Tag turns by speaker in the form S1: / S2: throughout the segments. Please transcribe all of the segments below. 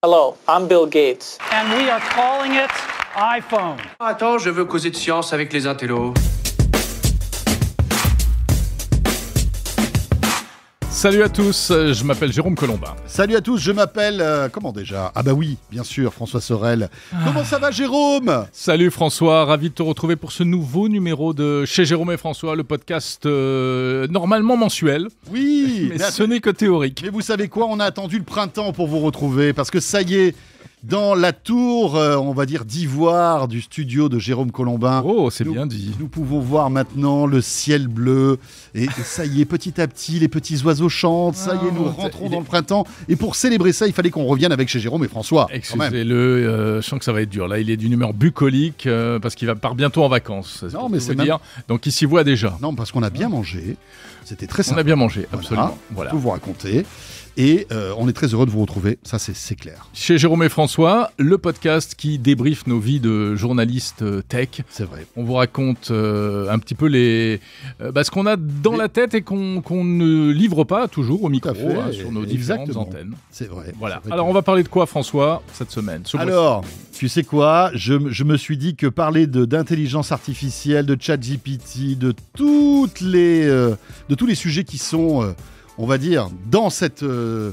S1: Hello, I'm Bill Gates. And we are calling it iPhone. Attends, je veux causer de science avec les intellos.
S2: Salut à
S3: tous, je m'appelle Jérôme Colombin. Salut à tous, je m'appelle. Euh, comment déjà Ah, bah oui, bien sûr, François Sorel. Comment ça va, Jérôme Salut François, ravi de te
S2: retrouver pour ce nouveau numéro de Chez Jérôme et François, le podcast euh, normalement mensuel,
S3: Oui mais ce n'est que théorique. mais vous savez quoi On a attendu le printemps pour vous retrouver parce que ça y est, dans la tour, euh, on va dire, d'ivoire du studio de Jérôme Colombin. Oh, c'est bien dit. Nous pouvons voir maintenant le ciel bleu. Et, ça y est, petit à petit, les petits oiseaux chantent. ça y est, ah, nous rentrons dans le printemps. Et pour célébrer ça, il fallait qu'on revienne avec chez Jérôme et François. Excusez-le,
S2: euh, je sens que ça va être dur. Là, il est d'une humeur bucolique euh, parce qu'il va part bientôt
S3: en vacances. Non, mais c'est bien. Donc, il s'y voit déjà. Non, parce qu'on a bien mangé. C'était très sympa On a bien mangé, absolument. Voilà, voilà. Tout vous raconter. Et euh, on est très heureux de vous retrouver, ça c'est clair.
S2: Chez Jérôme et François, le podcast qui débriefe nos vies de journalistes euh, tech. C'est vrai. On vous raconte euh, un petit peu les, bah, ce qu'on a dans la tête et qu'on ne livre pas toujours au micro, hein, sur nos différentes antennes. C'est vrai. Voilà. Alors
S3: on va parler de quoi François cette semaine Alors, tu sais quoi je, me suis dit que parler d'intelligence artificielle, de chat GPT, de, toutes les, de tous les sujets qui sont on va dire, dans cette... Euh,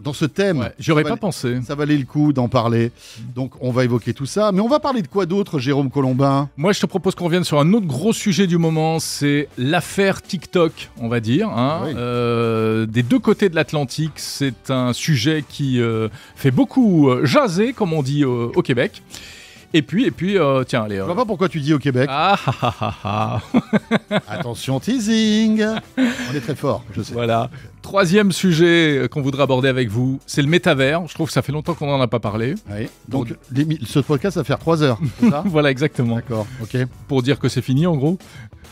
S3: dans ce thème, j'aurais pas pensé. Ça valait le coup d'en parler. Donc on va évoquer tout ça, mais on va parler de quoi d'autre, Jérôme Colombin Moi,
S2: je te propose qu'on revienne sur un autre gros sujet du moment, c'est l'affaire TikTok, on va dire. Hein. Euh, des deux côtés de l'Atlantique, c'est un sujet qui euh, fait beaucoup jaser, comme on dit au Québec. Et puis, et puis, euh, tiens, allez. Je euh. vois pas pourquoi tu dis au Québec. Ah, Attention, teasing. On est très fort, je sais. Voilà. Troisième sujet euh, qu'on voudrait aborder avec vous, c'est le métavers. Je trouve que ça fait longtemps qu'on n'en a pas parlé. Oui. Donc, ce podcast va faire trois heures. voilà, exactement. D'accord, ok. Pour dire que c'est fini en gros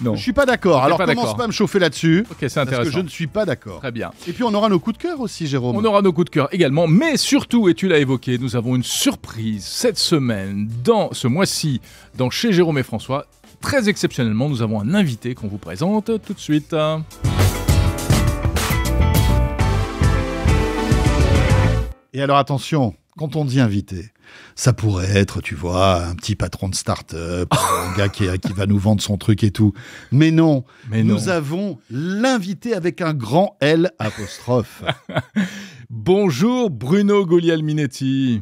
S2: Non. Je suis pas d'accord. Alors, pas commence pas à me chauffer là-dessus. Ok, c'est intéressant. Parce que je ne
S3: suis pas d'accord. Très bien.
S2: Et puis, on aura nos coups de cœur aussi, Jérôme. On aura nos coups de cœur également. Mais surtout, et tu l'as évoqué, nous avons une surprise cette semaine, dans ce mois-ci, dans Chez Jérôme et François. Très exceptionnellement, nous avons un invité qu'on vous présente tout de suite.
S3: Et alors attention, quand on dit invité, ça pourrait être, tu vois, un petit patron de start-up, un gars qui, va nous vendre son truc et tout. Mais non, nous avons l'invité avec un grand L apostrophe. Bonjour Bruno Golialminetti.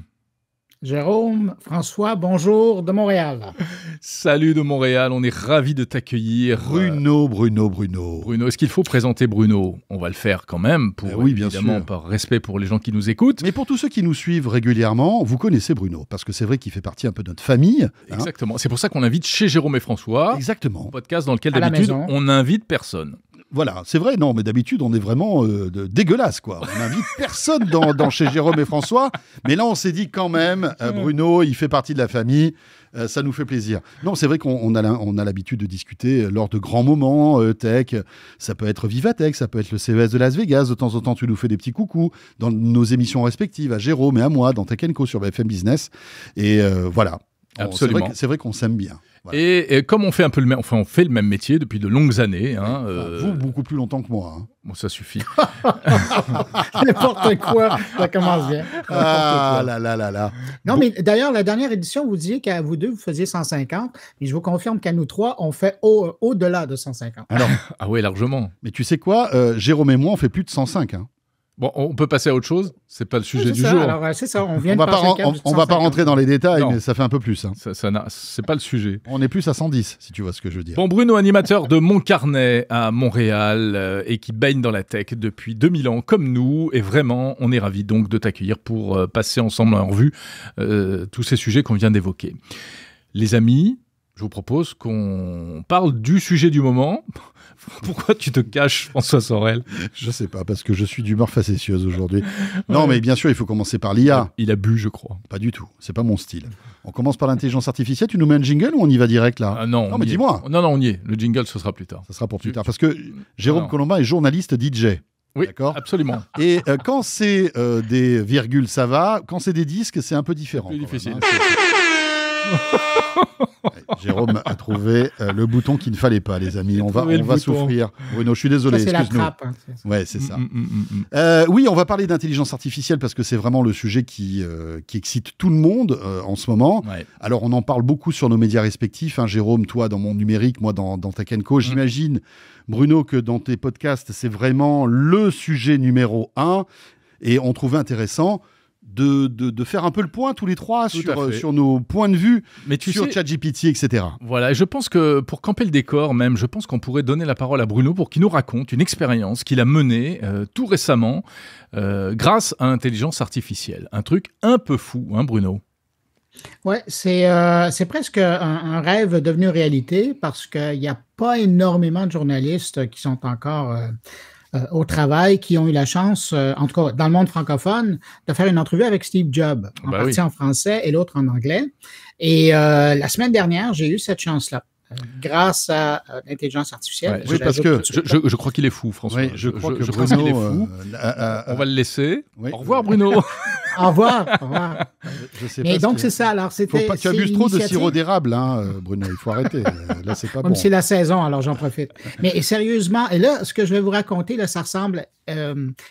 S1: Jérôme, François, bonjour de Montréal.
S2: Salut de Montréal, on est ravi de t'accueillir. Bruno, Bruno, Bruno. Bruno, est-ce qu'il faut présenter Bruno
S3: On va le faire quand même, pour, eh bien évidemment, sûr. par respect pour les gens qui nous écoutent. Mais pour tous ceux qui nous suivent régulièrement, vous connaissez Bruno, parce que c'est vrai qu'il fait partie un peu de notre famille. Hein. Exactement, c'est pour ça qu'on invite chez Jérôme et François. Exactement. Un podcast dans lequel d'habitude on n'invite personne. Voilà, c'est vrai, non, mais d'habitude, on est vraiment euh, dégueulasse, quoi. On n'invite personne dans, chez Jérôme et François. Mais là, on s'est dit quand même, euh, hmm. Bruno, il fait partie de la famille, euh, ça nous fait plaisir. Non, c'est vrai qu'on a l'habitude de discuter lors de grands moments tech. Ça peut être Vivatech, ça peut être le CES de Las Vegas. De temps en temps, tu nous fais des petits coucous dans nos émissions respectives, à Jérôme et à moi, dans Tech sur BFM Business. Et voilà, Absolument. C'est vrai qu'on s'aime bien. Et, comme on fait un peu le même, on fait le même métier depuis de longues années. Hein, euh, vous beaucoup plus longtemps que moi. Hein.
S2: ça
S1: suffit. N'importe quoi, ça commence bien. Ah là là là Non, mais d'ailleurs, la dernière édition, vous disiez qu'à vous deux, vous faisiez 150, mais je vous confirme qu'à nous trois, on fait au-delà de 150.
S3: Alors, ah oui, largement. Mais tu sais quoi, euh, Jérôme et moi, on fait plus de 105. Hein. Bon, on peut passer à autre chose. C'est pas le sujet du ça. jour.
S1: On, vient va pas, on,
S2: rentrer dans les détails, mais
S3: ça fait un peu plus. Hein. Ça, c'est pas le sujet. On est plus à 110, si tu vois ce que je veux dire.
S2: Bon, Bruno, animateur de Carnet à Montréal euh, et qui baigne dans la tech depuis 2000 ans, comme nous. Et vraiment, on est ravi donc de t'accueillir pour euh, passer ensemble en revue euh, tous ces sujets qu'on vient d'évoquer. Les amis, je vous propose
S3: qu'on parle du sujet du moment. Pourquoi tu te caches, François Sorel Je sais pas, parce que je suis d'humeur facétieuse aujourd'hui. Non, mais bien sûr, il faut commencer par l'IA. Il a bu, je crois. Pas du tout. C'est pas mon style. On commence par l'intelligence artificielle. Tu nous mets un jingle ou on y va direct là ah Non, non mais dis-moi. Non, non, on y est. Le jingle, ce sera plus tard. Ce sera pour plus tard. Parce que Jérôme est journaliste DJ. Oui, absolument. Et euh, quand c'est euh, des virgules, ça va. Quand c'est des disques, c'est un peu différent. Hein. C'est difficile. Jérôme a trouvé euh, le bouton qu'il ne fallait pas, les amis. On va, on va souffrir. Bruno, je suis désolé. C'est la trappe. Hein, ouais, c'est ça. Mm, mm, mm, euh, oui, on va parler d'intelligence artificielle parce que c'est vraiment le sujet qui, euh, qui excite tout le monde en ce moment. Alors, on en parle beaucoup sur nos médias respectifs. Hein, Jérôme, toi, dans mon numérique, moi, dans, ta Tech J'imagine, Bruno, que dans tes podcasts, c'est vraiment le sujet numéro un. Et on trouvait intéressant de, faire un peu le point tous les trois sur, nos points de vue Mais tu sur ChatGPT, etc.
S2: Voilà, je pense que pour camper le décor même, je pense qu'on pourrait donner la parole à Bruno pour qu'il nous raconte une expérience qu'il a menée euh, tout récemment euh, grâce à l'intelligence artificielle. Un truc un peu fou, hein Bruno
S1: Ouais, c'est euh, presque un, un, rêve devenu réalité parce qu'il n'y a pas énormément de journalistes qui sont encore euh, au travail qui ont eu la chance, euh, en tout cas dans le monde francophone, de faire une entrevue avec Steve Jobs, en ben partie en français et l'autre en anglais. Et euh, la semaine dernière, j'ai eu cette chance-là. Euh, grâce à l'intelligence artificielle. oui, parce que je,
S3: crois qu'il est fou, François. je crois qu'il est fou. Euh,
S2: on va le laisser. Au revoir, Bruno. au revoir. Au revoir.
S1: Je sais Mais donc, c'est ça. Alors, c'était. Faut pas qu'il abuse trop de sirop
S3: d'érable, hein, euh, Bruno. Il faut arrêter. là, c'est pas bon. C'est la
S1: saison, alors j'en profite. Mais sérieusement, et là, ce que je vais vous raconter, là, ça ressemble.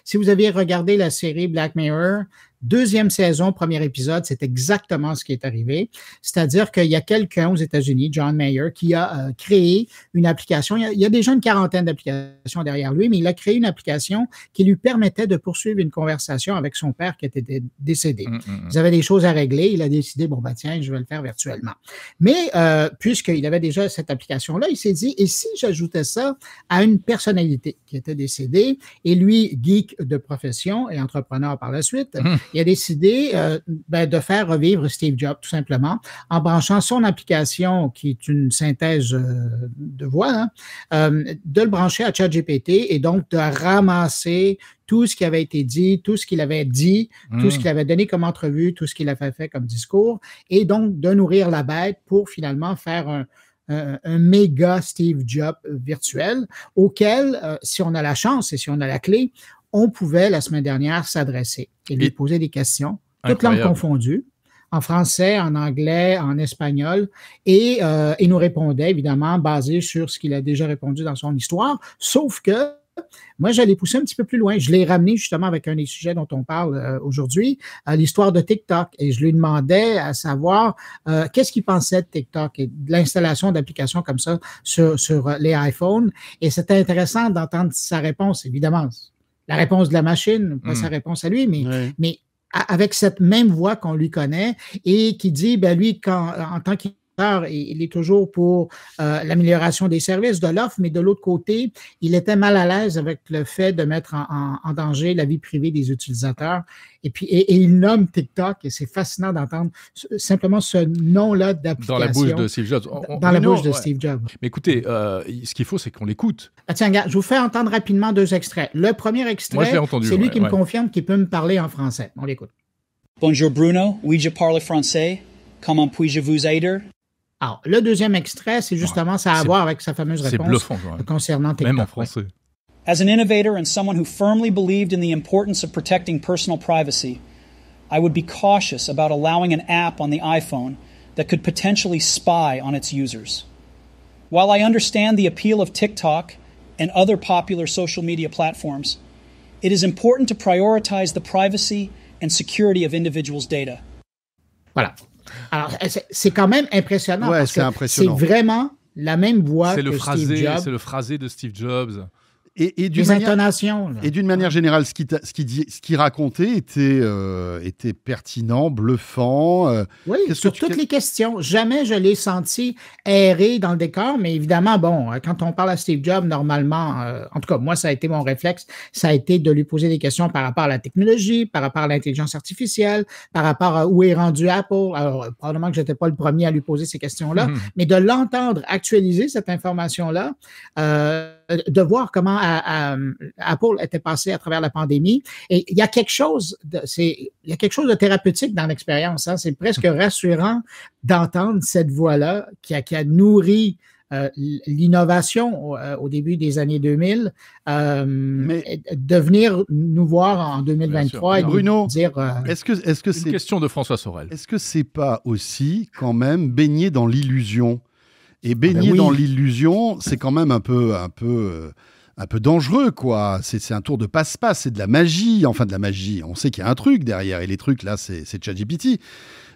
S1: si vous avez regardé la série Black Mirror, Deuxième saison, premier épisode, c'est exactement ce qui est arrivé. C'est-à-dire qu'il y a quelqu'un aux États-Unis, John Mayer, qui a euh, créé une application. Il y, a, déjà une quarantaine d'applications derrière lui, mais il a créé une application qui lui permettait de poursuivre une conversation avec son père qui était décédé. Mm, mm, mm. Ils avaient des choses à régler. Il a décidé, bon, bah tiens, je vais le faire virtuellement. Mais euh, puisqu'il avait déjà cette application-là, il s'est dit, et si j'ajoutais ça à une personnalité qui était décédée et lui, geek de profession et entrepreneur par la suite, il a décidé euh, ben, de faire revivre Steve Jobs, tout simplement, en branchant son application, qui est une synthèse euh, de voix, hein, euh, de le brancher à ChatGPT et donc de ramasser tout ce qui avait été dit, tout ce qu'il avait dit, tout ce hmm. qu'il avait donné comme entrevue, tout ce qu'il avait fait comme discours, et donc de nourrir la bête pour finalement faire un, méga Steve Jobs virtuel auquel, si on a la chance et si on a la clé, on pouvait la semaine dernière s'adresser et lui poser des questions, toutes langues confondues, en français, en anglais, en espagnol, et euh, il nous répondait évidemment basé sur ce qu'il a déjà répondu dans son histoire, sauf que moi, j'allais pousser un petit peu plus loin. Je l'ai ramené justement avec un des sujets dont on parle euh, aujourd'hui, l'histoire de TikTok. Et je lui demandais à savoir euh, qu'est-ce qu'il pensait de TikTok et de l'installation d'applications comme ça sur, sur les iPhones. Et c'était intéressant d'entendre sa réponse. Évidemment, la réponse de la machine, pas hmm. sa réponse à lui, mais, mais avec cette même voix qu'on lui connaît et qui dit, ben lui, quand, en tant qu'il il, est toujours pour euh, l'amélioration des services, de l'offre, mais de l'autre côté, il était mal à l'aise avec le fait de mettre en, danger la vie privée des utilisateurs. Et puis, et, il nomme TikTok, et c'est fascinant d'entendre simplement ce nom-là d'application. Dans la bouche de Steve Jobs. dans la bouche de Steve Jobs.
S2: Mais écoutez, euh, ce qu'il faut, c'est qu'on l'écoute.
S1: Ah, tiens, gars, je vous fais entendre rapidement deux extraits. Le premier extrait, c'est lui qui me confirme qu'il peut me parler en français. On l'écoute. Bonjour Bruno, oui je parle français. Comment puis-je vous aider? Alors, le deuxième extrait, c'est justement ouais, ça a à voir avec sa fameuse réponse bluffant, concernant TikTok. Même en français. As an innovator and someone who firmly believed in the importance of protecting personal privacy, I would be cautious about allowing an app on the iPhone that could potentially spy on its users. While I understand the appeal of TikTok and other popular social media platforms, it is important to prioritize the privacy and security of individuals' data. Voilà. Alors, euh, c'est quand même impressionnant. c'est vraiment la même voix. C'est Steve
S2: le phrasé de Steve Jobs
S1: et, et d'une
S3: manière, générale, ce qui, ce qui, dit, ce qui racontait était, euh, était pertinent,
S1: bluffant. Euh, oui, sur toutes les questions. Jamais je l'ai senti errer dans le décor, mais évidemment, bon, euh, quand on parle à Steve Jobs, normalement, en tout cas, moi, ça a été mon réflexe, ça a été de lui poser des questions par rapport à la technologie, par rapport à l'intelligence artificielle, par rapport à où est rendu Apple. Alors, probablement que je n'étais pas le premier à lui poser ces questions-là, hum. mais de l'entendre actualiser cette information-là, euh, de voir comment euh, euh, Apple était passé à travers la pandémie. Et il y a quelque chose, c'est il y a quelque chose de thérapeutique dans l'expérience. Hein. C'est presque mm-hmm. rassurant d'entendre cette voix-là qui a, nourri l'innovation au, début des années 2000, de venir nous voir en 2023 et Bruno,
S3: dire. est-ce que, est-ce que c'est une question de François Sorel Est-ce que c'est pas aussi quand même baigné dans l'illusion et ah ben baigner dans l'illusion, c'est quand même un peu, un peu, euh, un peu dangereux, quoi. C'est un tour de passe-passe, c'est de la magie, enfin de la magie. On sait qu'il y a un truc derrière, et les trucs là, c'est ChatGPT.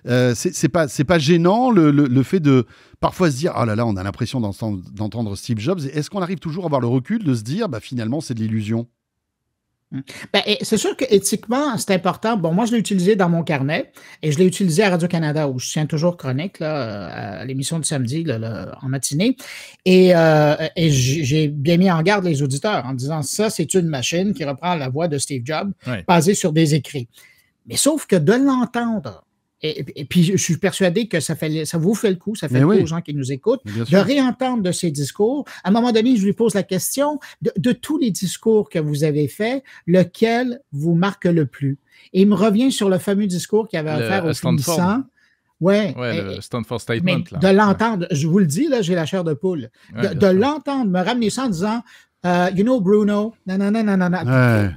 S3: Euh, c'est pas, c'est pas gênant le, fait de parfois se dire ah là là, on a l'impression d'entendre Steve Jobs. Est-ce qu'on arrive toujours à avoir le recul de se dire bah finalement c'est de l'illusion
S1: Mm. Ben, c'est sûr qu'éthiquement, c'est important. Bon, moi, je l'ai utilisé dans mon carnet et je l'ai utilisé à Radio-Canada où je tiens toujours chronique là, euh, à l'émission du samedi en matinée. Et, euh, j'ai bien mis en garde les auditeurs en disant ça, c'est une machine qui reprend la voix de Steve Jobs basée sur des écrits. Mais sauf que de l'entendre et, puis, je suis persuadé que ça, fait, ça vous fait le coup, ça fait le coup aux gens qui nous écoutent, de réentendre de ces discours. À un moment donné, je lui pose la question de, tous les discours que vous avez faits, lequel vous marque le plus? Et il me revient sur le fameux discours qu'il avait à faire au finissant. Ouais, ouais
S2: le Stanford Statement. De
S1: l'entendre, je vous le dis, là, j'ai la chair de poule. de l'entendre me ramener ça en disant euh, you know Bruno, Non, non, non,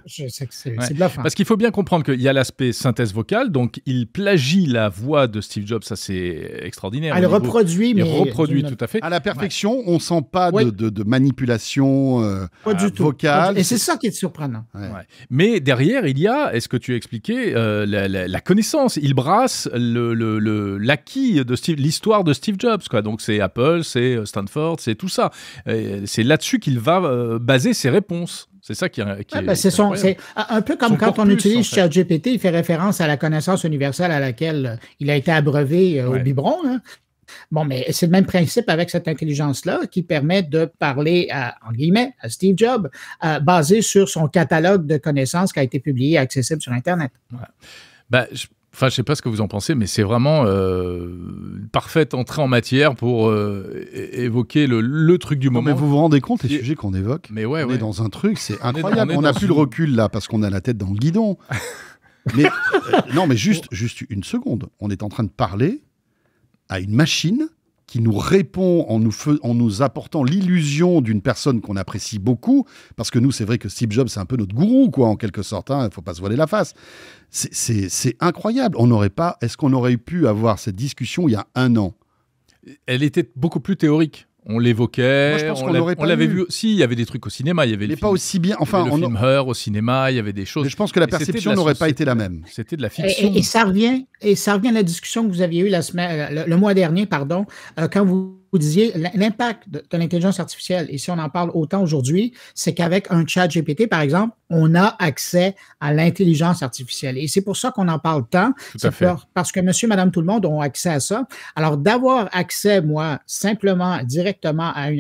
S1: Je sais c'est de la Parce
S2: qu'il faut bien comprendre qu'il y a l'aspect synthèse vocale, donc il plagie la voix de Steve Jobs, ça c'est extraordinaire. Elle reproduit, mais. Il reproduit tout à fait. À la
S3: perfection, on on sent pas de, manipulation euh, pas du vocale. Tout. Et c'est ça qui est surprenant.
S2: Mais derrière, il y a, est-ce que tu as expliqué, euh, la, connaissance. Il brasse l'acquis le, de Steve, l'histoire de Steve Jobs, quoi. Donc c'est Apple, c'est Stanford, c'est tout ça. c'est là-dessus qu'il va baser ses réponses. C'est ça qui, est. Ben c'est
S1: un peu comme quand on utilise ChatGPT, il fait référence à la connaissance universelle à laquelle il a été abreuvé euh, au biberon. Hein. Bon, mais c'est le même principe avec cette intelligence-là qui permet de parler, à, en guillemets, à Steve Jobs, euh, basé sur son catalogue de connaissances qui a été publié et accessible sur Internet.
S2: Ben, Enfin, je sais pas ce que vous en pensez, mais c'est vraiment euh, une parfaite entrée en matière pour euh, évoquer
S3: le, truc du moment. mais vous vous rendez compte des sujets qu'on évoque Mais on est dans un truc, c'est incroyable. On n'a plus le recul là parce qu'on a la tête dans le guidon. mais euh, non, mais juste, juste une seconde. On est en train de parler à une machine qui nous répond en nous, en nous apportant l'illusion d'une personne qu'on apprécie beaucoup, parce que nous, c'est vrai que Steve Jobs, c'est un peu notre gourou, quoi, en quelque sorte, il hein, faut pas se voiler la face. C'est incroyable. On n'aurait pas, est-ce qu'on aurait pu avoir cette discussion il y a un an Elle était beaucoup plus théorique. On l'évoquait.
S2: on, l'avait vu. Si, il y avait des trucs au cinéma. Il y avait le pas aussi bien. Enfin, le au cinéma. Il y avait des choses. je pense que la perception n'aurait pas été la même. C'était de la fiction. et-
S1: ça revient, et ça revient à la discussion que vous aviez eue la semaine, le, mois dernier, pardon, euh, quand vous vous disiez, l'impact de, l'intelligence artificielle, et si on en parle autant aujourd'hui, c'est qu'avec un chat GPT, par exemple, on a accès à l'intelligence artificielle. Et c'est pour ça qu'on en parle tant. parce que monsieur, madame, tout le monde ont accès à ça. Alors, d'avoir accès, moi, simplement, directement à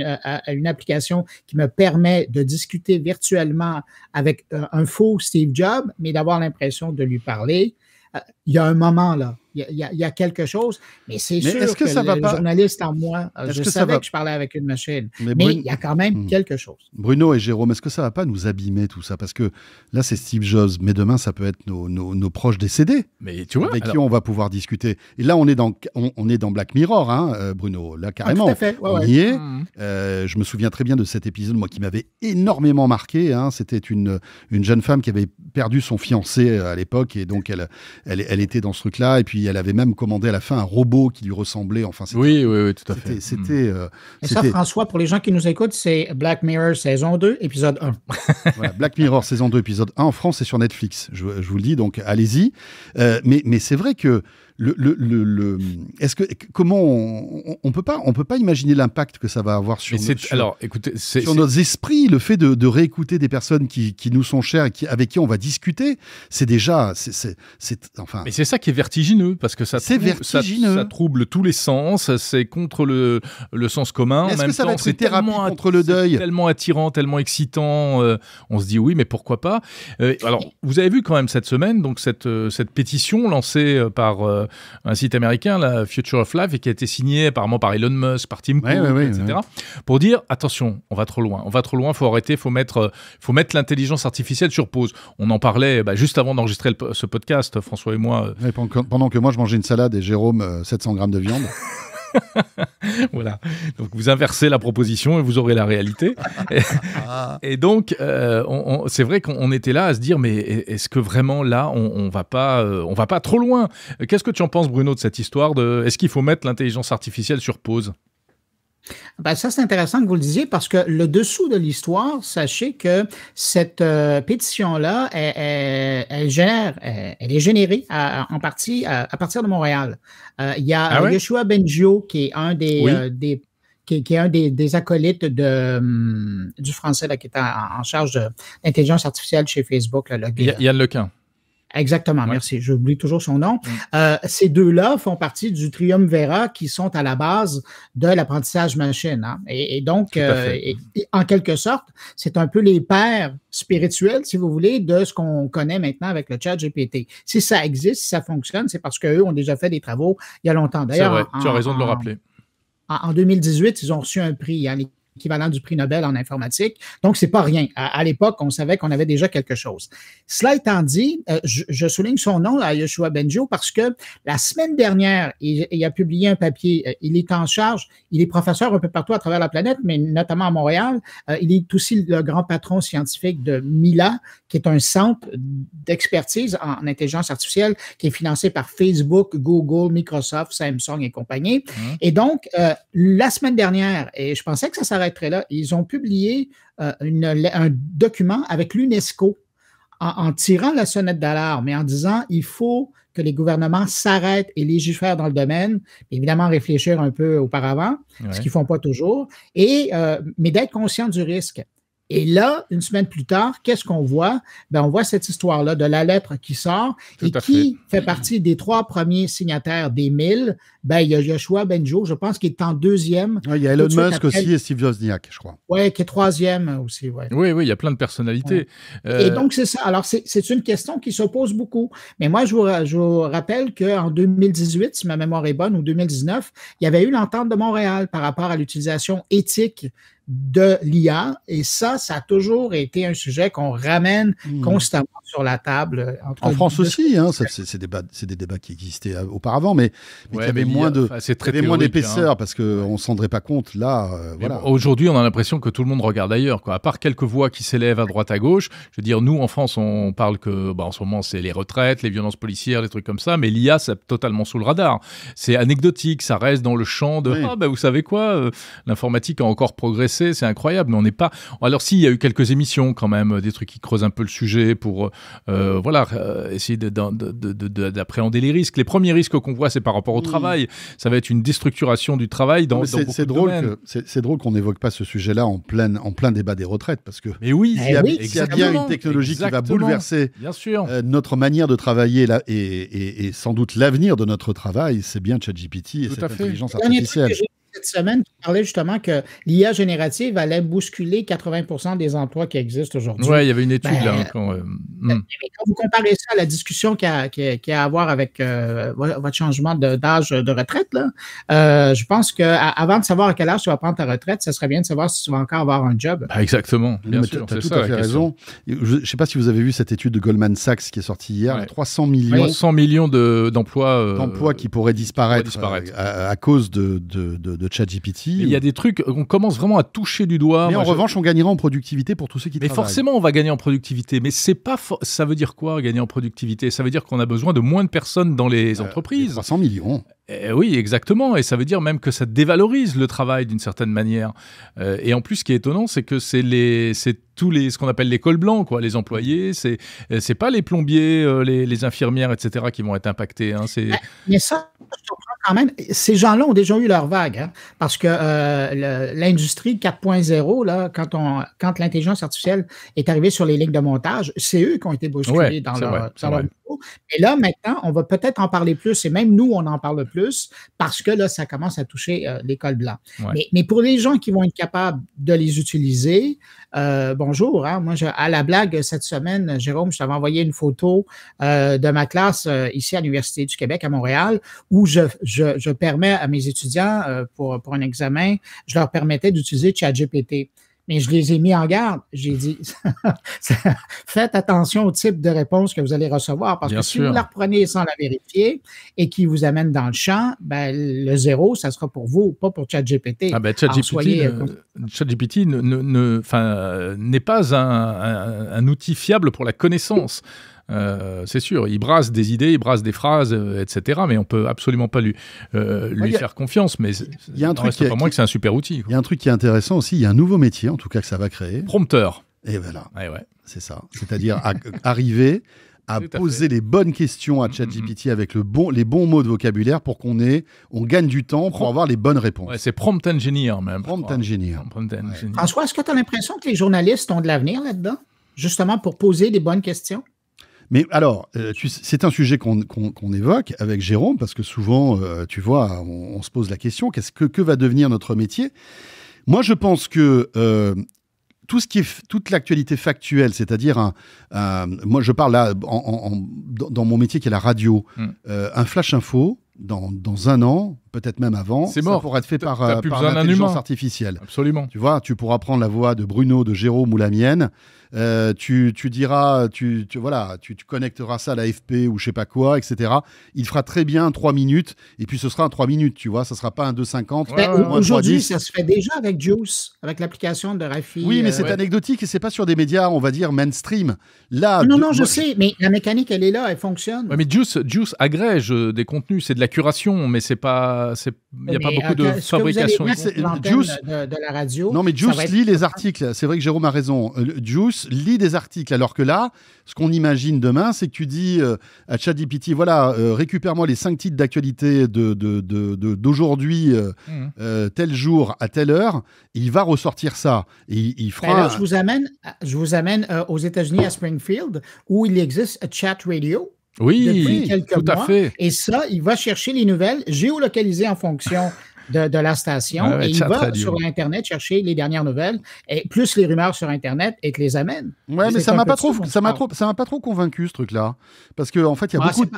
S1: une, application qui me permet de discuter virtuellement avec euh, un faux Steve Jobs, mais d'avoir l'impression de lui parler, euh, il y a un moment là il y, a quelque chose, mais c'est sûr que, ça le va pas... journaliste en moi, euh, je savais que je parlais avec une machine. Mais, il y a quand même hmm. quelque chose.
S3: Bruno et Jérôme, est-ce que ça va pas nous abîmer tout ça Parce que là, c'est Steve Jobs, mais demain, ça peut être nos, nos, proches décédés. Mais tu vois, avec qui on va pouvoir discuter. Et là, on est dans, on, est dans Black Mirror, hein, euh, Bruno. Là, carrément, fait. on y est. Hmm. Euh, je me souviens très bien de cet épisode, moi, qui m'avait énormément marqué. Hein. C'était une, une jeune femme qui avait perdu son fiancé à l'époque, et donc elle, elle, elle était dans ce truc-là. Et puis elle avait même commandé à la fin un robot qui lui ressemblait. Enfin, oui, oui, tout à fait. C'était. Mm. Euh, et ça, François,
S1: pour les gens qui nous écoutent, c'est Black Mirror saison 2, épisode 1.
S3: Black Mirror saison 2, épisode 1 en France et sur Netflix. Je, vous le dis, donc allez-y. Euh, mais mais c'est vrai que le, est-ce que comment on, on, peut pas on peut pas imaginer l'impact que ça va avoir sur, nos, alors,
S2: écoutez, sur nos
S3: esprits le fait de, réécouter des personnes qui, nous sont chères et avec qui on va discuter c'est déjà c'est enfin mais c'est ça qui est vertigineux
S2: parce que ça trouble, Ça, trouble tous les sens c'est contre le, le sens commun est-ce que ça temps, va être le deuil tellement attirant tellement excitant euh, on se dit oui mais pourquoi pas euh, alors vous avez vu quand même cette semaine donc cette euh, cette pétition lancée par un site américain, la Future of Life, et qui a été signé apparemment par Elon Musk, par Tim Cook, etc. Pour dire attention, on va trop loin, on va trop loin, faut arrêter, faut mettre, euh, faut mettre l'intelligence artificielle sur pause. On en parlait bah, juste avant d'enregistrer ce podcast, François et moi. Euh, pendant que moi je mangeais une salade et Jérôme 700 euh, grammes de viande. voilà. Donc vous inversez la proposition et vous aurez la réalité. Ah. et, donc, euh, c'est vrai qu'on était là à se dire, mais e-, est-ce que vraiment là, on, on va pas, euh, on va pas trop loin Qu'est-ce que tu en penses, Bruno, de cette histoire Est-ce qu'il faut mettre l'intelligence artificielle sur pause
S1: ben, ça, c'est intéressant que vous le disiez parce que le dessous de l'histoire, sachez que cette euh, pétition-là, elle, elle, elle, est générée en partie à, partir de Montréal. Euh, il y a ah Bengio, qui est un des, des acolytes de, hum, du français là, qui est en, charge d'intelligence artificielle chez Facebook. Là, le, Yann Lequin. Exactement, merci. J'oublie toujours son nom. Euh, ces deux-là font partie du triumvirat qui sont à la base de l'apprentissage machine. Hein. Et, donc, euh, en quelque sorte, c'est un peu les pères spirituels, si vous voulez, de ce qu'on connaît maintenant avec le chat GPT. Si ça existe, si ça fonctionne, c'est parce qu'eux ont déjà fait des travaux il y a longtemps. D'ailleurs, tu as raison de le rappeler. En, 2018, ils ont reçu un prix, hein, équivalent du prix Nobel en informatique. Donc, c'est pas rien. À, l'époque, on savait qu'on avait déjà quelque chose. Cela étant dit, euh, je, souligne son nom, à Yoshua Benjo, parce que la semaine dernière, il, a publié un papier. Euh, il est en charge. Il est professeur un peu partout à travers la planète, mais notamment à Montréal. Euh, il est aussi le grand patron scientifique de MILA, qui est un centre d'expertise en intelligence artificielle qui est financé par Facebook, Google, Microsoft, Samsung et compagnie. Mmh. Et donc, la semaine dernière, et je pensais que ça là. Ils ont publié euh, un document avec l'UNESCO en, tirant la sonnette d'alarme et en disant il faut que les gouvernements s'arrêtent et légifèrent dans le domaine, évidemment réfléchir un peu auparavant, ce qu'ils ne font pas toujours, et, euh, mais d'être conscient du risque. Et là, une semaine plus tard, qu'est-ce qu'on voit? Ben, on voit cette histoire-là de la lettre qui sort et qui fait. partie des trois premiers signataires des mille. Ben, il y a Joshua Benjo, je pense, qui est en deuxième. il y a Elon Musk aussi
S2: et Steve Wozniak, je crois.
S1: Oui, qui est troisième aussi. Ouais.
S2: Oui, oui, il y a plein de personnalités. Euh, et donc,
S1: c'est ça. Alors, c'est une question qui se pose beaucoup. Mais moi, je je vous rappelle qu'en 2018, si ma mémoire est bonne, ou 2019, il y avait eu l'entente de Montréal par rapport à l'utilisation éthique de l'IA. Et ça, ça a toujours été un sujet qu'on ramène hmm. constamment sur la table. Euh, en France
S3: aussi, hein, c'est des, débats qui existaient euh, auparavant, mais, mais il y avait moins très d'épaisseur hein. parce qu'on ne s'en rendrait pas compte là. Euh, voilà.
S2: Aujourd'hui, on a l'impression que tout le monde regarde ailleurs. Quoi. À part quelques voix qui s'élèvent à droite à gauche, je veux dire, nous en France, on parle que, bah, en ce moment, c'est les retraites, les violences policières, les trucs comme ça, mais l'IA, c'est totalement sous le radar. C'est anecdotique, ça reste dans le champ de ah, bah, vous savez quoi, l'informatique a encore progressé c'est incroyable, mais on n'est pas. Alors, si, il y a eu quelques émissions quand même, euh, des trucs qui creusent un peu le sujet pour euh, euh, voilà, essayer d'appréhender les risques. Les premiers risques qu'on voit, c'est par rapport au travail. Ça va être une déstructuration du travail dans, C'est drôle,
S3: drôle qu'on n'évoque pas ce sujet-là en plein, en plein débat des retraites, parce que. Mais oui, il y a, bien une technologie qui va bouleverser bien sûr. notre manière de travailler et, sans doute l'avenir de notre travail, c'est bien ChatGPT et cette intelligence artificielle
S1: cette semaine, tu parlais justement que l'IA générative allait bousculer 80 des emplois qui existent aujourd'hui. Oui, il y avait une étude ben, là.
S2: Quand, euh, hmm. quand,
S1: vous comparez ça à la discussion qui a, a, à voir avec euh, votre changement d'âge de, retraite, là, euh, je pense qu'avant de savoir à quel âge tu vas prendre ta retraite, ça serait bien de savoir si tu vas encore avoir un job.
S3: Ben, exactement. Bien sûr, tu as tout ça, à fait raison. Je ne sais pas si vous avez vu cette étude de Goldman Sachs qui est sortie hier. 300 millions.
S2: millions d'emplois. De, d'emplois qui pourraient disparaître, À, cause de, de de ChatGPT. Il y a des trucs qu'on commence
S3: vraiment à toucher du doigt. Mais en revanche, on gagnera en productivité pour tous ceux qui travaillent. Mais forcément,
S2: on va gagner en productivité. Mais c'est pas ça veut dire quoi gagner en productivité Ça veut dire qu'on a besoin de moins de personnes dans les euh, entreprises. 300 millions. Eh oui, exactement. Et ça veut dire même que ça dévalorise le travail d'une certaine manière. Euh, et en plus, ce qui est étonnant, c'est que c'est les, c'est tous les, ce qu'on appelle les cols blancs, quoi, les employés. C'est, euh, c'est pas les plombiers, les, infirmières, etc., qui vont être impactés. Hein, c'est. Ah,
S1: il ça quand même, ces gens-là ont déjà eu leur vague, hein, parce que euh, l'industrie 4.0, quand, quand l'intelligence artificielle est arrivée sur les lignes de montage, c'est eux qui ont été bousculés dans leur, niveau. Mais là, maintenant, on va peut-être en parler plus, et même nous, on en parle plus, parce que là, ça commence à toucher euh, l'école blanche. Mais, mais, pour les gens qui vont être capables de les utiliser, euh, bonjour. Hein. moi, à la blague, cette semaine, Jérôme, je t'avais envoyé une photo euh, de ma classe euh, ici à l'Université du Québec à Montréal où je, je, je permets à mes étudiants pour, pour un examen, je leur permettais d'utiliser ChatGPT mais je les ai mis en garde. J'ai dit, faites attention au type de réponse que vous allez recevoir parce que si vous la reprenez sans la vérifier et qui vous amène dans le champ, ben, le zéro, ça sera pour vous, pas pour ChatGPT. Ah
S2: ChatGPT n'est pas un, outil fiable pour la connaissance. Euh, c'est sûr, il brasse des idées, il brasse des phrases, euh, etc. Mais on peut
S3: absolument pas lui, euh, faire
S2: confiance. Mais il y a un truc reste pas moins que c'est un
S3: super outil. Il y a un truc qui est intéressant aussi. Il y a un nouveau métier, en tout cas, que ça va créer. Prompteur. Et voilà. C'est ça. C'est-à-dire arriver à poser les bonnes questions à ChatGPT avec les bons mots de vocabulaire pour qu'on ait, on gagne du temps pour avoir les bonnes réponses. c'est prompt engineer même. Prompt Prompt engineer.
S1: François, est-ce que tu as l'impression que les journalistes ont de l'avenir là-dedans, justement pour poser des bonnes questions
S3: mais alors, euh, c'est un sujet qu'on évoque avec Jérôme, parce que souvent, euh, tu vois, on, se pose la question, qu'est-ce que, va devenir notre métier Moi, je pense que euh, tout ce qui toute l'actualité factuelle, c'est-à-dire moi je parle là dans mon métier qui est la radio, hmm. un flash info dans, dans un an peut-être même avant, c'est mort. ça pourra être fait par, euh, l'intelligence artificielle. Absolument. Tu vois, tu pourras prendre la voix de Bruno, de Jérôme ou la mienne. Euh, tu, tu, diras, tu, tu voilà, tu, connecteras ça à l'AFP ou je sais pas quoi, etc. Il fera très bien 3 minutes et puis ce sera un 3 minutes, tu vois, ça sera pas un 2,50. Ouais, Aujourd'hui, ça
S1: se fait déjà avec Juice, avec l'application de Rafi. Oui, mais euh, c'est
S3: anecdotique et c'est pas sur des médias, on va dire, mainstream.
S1: Là, non, non, je sais, mais la mécanique, elle est là, elle fonctionne.
S3: mais Juice, Juice agrège euh, des contenus, c'est de la curation, mais c'est pas il n'y a pas beaucoup de fabrication. de,
S1: la radio. Non, mais Juice lit
S3: les articles. C'est vrai que Jérôme a raison. Euh, Juice lit des articles. Alors que là, ce qu'on imagine demain, c'est que tu dis à euh, à ChatGPT, voilà, euh, récupère-moi les cinq titres d'actualité d'aujourd'hui,
S1: hmm.
S3: tel jour à telle heure. il va ressortir ça. il je vous
S1: amène, je vous amène aux États-Unis à Springfield où il existe Chat Radio oui, tout À fait. Et ça, il va chercher les nouvelles géolocalisées en fonction de, la station et il va sur Internet chercher les dernières nouvelles et plus les rumeurs sur Internet et que les amène. Ouais, mais ça m'a pas trop, ça m'a trop,
S3: ça m'a pas trop convaincu ce truc-là parce que en fait, il y a ah, beaucoup.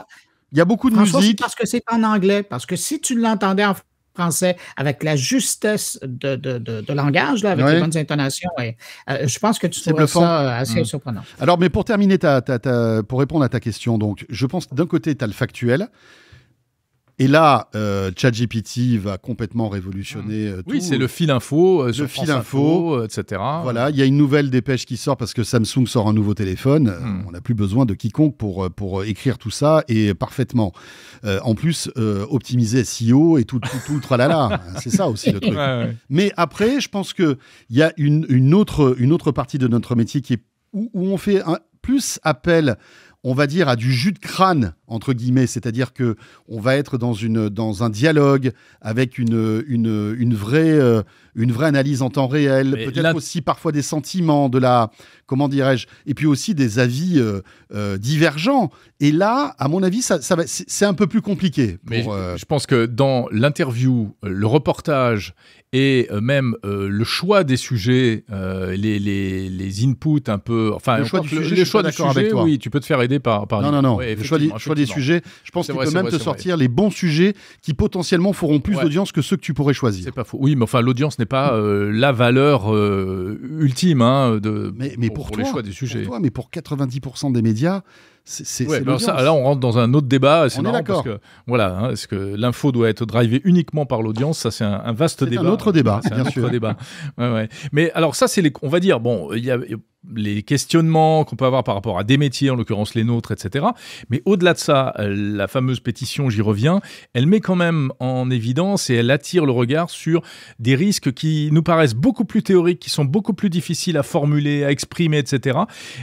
S3: Il y a beaucoup de musique.
S1: Parce que c'est en anglais. Parce que si tu l'entendais en français avec la justesse de, de, de, langage, là, avec les bonnes intonations. Euh, je pense que tu trouves ça euh, assez mmh. surprenant. Alors, mais pour
S3: terminer, ta, ta, pour répondre à ta question, donc, je pense d'un côté, tu as le factuel. Et là, euh, ChatGPT va complètement révolutionner ah. euh, tout. Oui, c'est le
S2: fil info, euh, le fil info,
S3: etc. Voilà, il y a une nouvelle dépêche qui sort parce que Samsung sort un nouveau téléphone. Hmm. on n'a plus besoin de quiconque pour, pour écrire tout ça et parfaitement. en plus, optimiser SEO et tout, tout, tralala. c'est ça aussi le truc. Mais après, je pense qu'il y a une, autre, une autre partie de notre métier qui est où, où on fait un, plus appel on va dire, à du jus de crâne, entre guillemets, c'est-à-dire que on va être dans, une, dans un dialogue avec une, une, une vraie, euh, une vraie analyse en temps réel, peut-être aussi parfois des sentiments, de la, comment dirais-je, et puis aussi des avis euh, euh, divergents. Et là, à mon avis, ça, ça c'est un peu plus compliqué. Mais
S2: je pense que dans l'interview, le reportage et même le choix des sujets, les, les, inputs un peu, enfin, le choix choix du sujet, oui, tu peux te faire aider par. non, non, non, ouais, choix, des sujets. Je pense qu'il peut même te sortir les bons
S3: sujets qui potentiellement feront plus
S2: d'audience que ceux que tu pourrais choisir. C'est pas faux. Oui, mais enfin, l'audience n'est pas euh, la valeur euh, ultime hein, de, mais, pour, les choix des sujets. toi, mais pour 90% des médias, c'est ben, ça, là on rentre dans un autre débat c'est marrant parce que voilà est-ce hein, que l'info doit être drivée uniquement par l'audience ça c'est un, vaste débat un autre débat c'est un sûr. autre débat mais alors ça c'est les on va dire bon il y a les questionnements qu'on peut avoir par rapport à des métiers, en l'occurrence les nôtres, etc. Mais au-delà de ça, euh, la fameuse pétition, j'y reviens, elle met quand même en évidence et elle attire le regard sur des risques qui nous paraissent beaucoup plus théoriques, qui sont beaucoup plus difficiles à formuler, à exprimer, etc.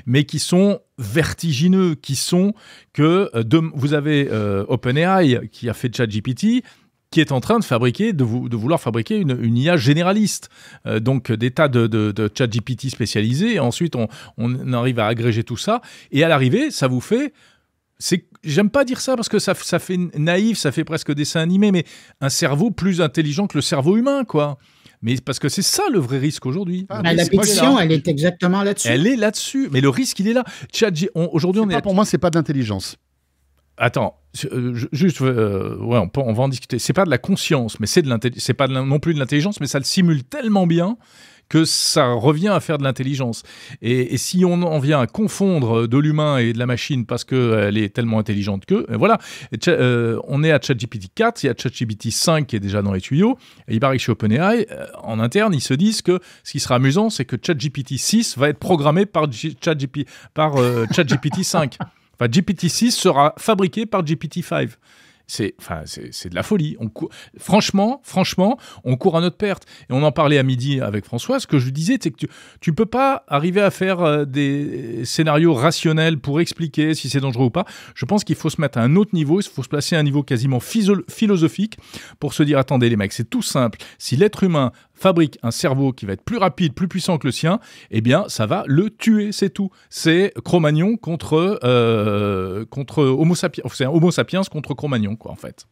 S2: Mais qui sont vertigineux, qui sont que euh, vous avez euh, OpenAI qui a fait ChatGPT, qui est en train de fabriquer, de, vouloir fabriquer une, IA généraliste. Euh, donc euh, des tas de, de, chat GPT spécialisés. ensuite, on, arrive à agréger tout ça. Et à l'arrivée, ça vous fait. j'aime pas dire ça parce que ça, ça fait naïf, ça fait presque dessin animé, mais un cerveau plus intelligent que le cerveau humain, quoi. Mais parce que c'est ça le vrai risque aujourd'hui. Ah, la pétition, elle est
S1: exactement là-dessus. Elle
S2: est là-dessus, mais le risque, il est là. Aujourd'hui, on est. pour moi, c'est pas de l'intelligence attends, euh, juste, euh, ouais, on, va en discuter. C'est pas de la conscience, mais c'est de c'est pas non plus de l'intelligence, mais ça le simule tellement bien que ça revient à faire de l'intelligence. Et, si on en vient à confondre euh, de l'humain et de la machine parce qu'elle est tellement intelligente que, voilà, on est à ChatGPT 4, il y a ChatGPT 5 qui est déjà dans les tuyaux, et il paraît que chez OpenAI, en interne, ils se disent que ce qui sera amusant, c'est que ChatGPT 6 va être programmé par, ChatGPT par ChatGPT 5. Enfin, GPT-6 sera fabriqué par GPT-5 c'est enfin de la folie. On franchement, franchement, on court à notre perte. Et on en parlait à midi avec François. Ce que je disais, c'est que tu, ne peux pas arriver à faire euh, des scénarios rationnels pour expliquer si c'est dangereux ou pas. Je pense qu'il faut se mettre à un autre niveau. Il faut se placer à un niveau quasiment philosophique pour se dire attendez les mecs, c'est tout simple. Si l'être humain fabrique un cerveau qui va être plus rapide, plus puissant que le sien, eh bien, ça va le tuer, c'est tout. C'est cro contre, euh, contre Homo sapiens, c'est Homo sapiens contre Cro-Magnon, quoi, en fait.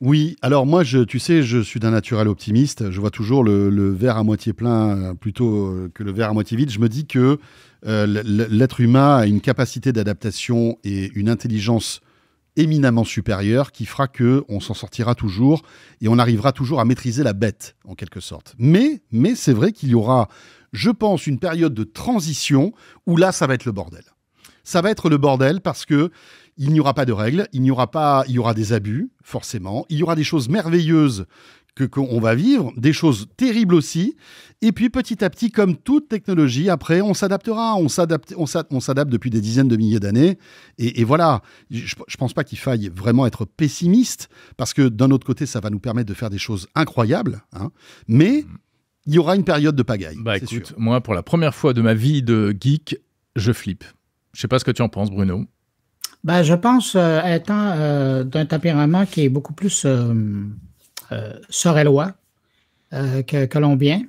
S3: Oui, alors moi, tu sais, je suis d'un naturel optimiste. Je vois toujours le, verre à moitié plein euh, plutôt euh, que le verre à moitié vide. Je me dis que l'être humain a une capacité d'adaptation et une intelligence éminemment supérieur qui fera que on s'en sortira toujours et on arrivera toujours à maîtriser la bête en quelque sorte. Mais mais c'est vrai qu'il y aura je pense une période de transition où là ça va être le bordel. Ça va être le bordel parce que il n'y aura pas de règles, il n'y aura pas il y aura des abus forcément, il y aura des choses merveilleuses que qu'on va vivre, des choses terribles aussi. Et puis petit à petit, comme toute technologie, après, on s'adaptera, on s'adapte, on s'adapte depuis des dizaines de milliers d'années. Et, voilà, je ne pense pas qu'il faille vraiment être pessimiste, parce que d'un autre côté, ça va nous permettre de faire des choses incroyables. Hein. mais il y aura une période de pagaille.
S2: Bah écoute, moi, pour la première fois de ma vie de geek, je flippe. Je sais pas ce que tu en penses, Bruno.
S1: Bah, je pense étant euh, euh, d'un tempérament qui est beaucoup plus euh, euh, Sorellois, euh, que, colombien.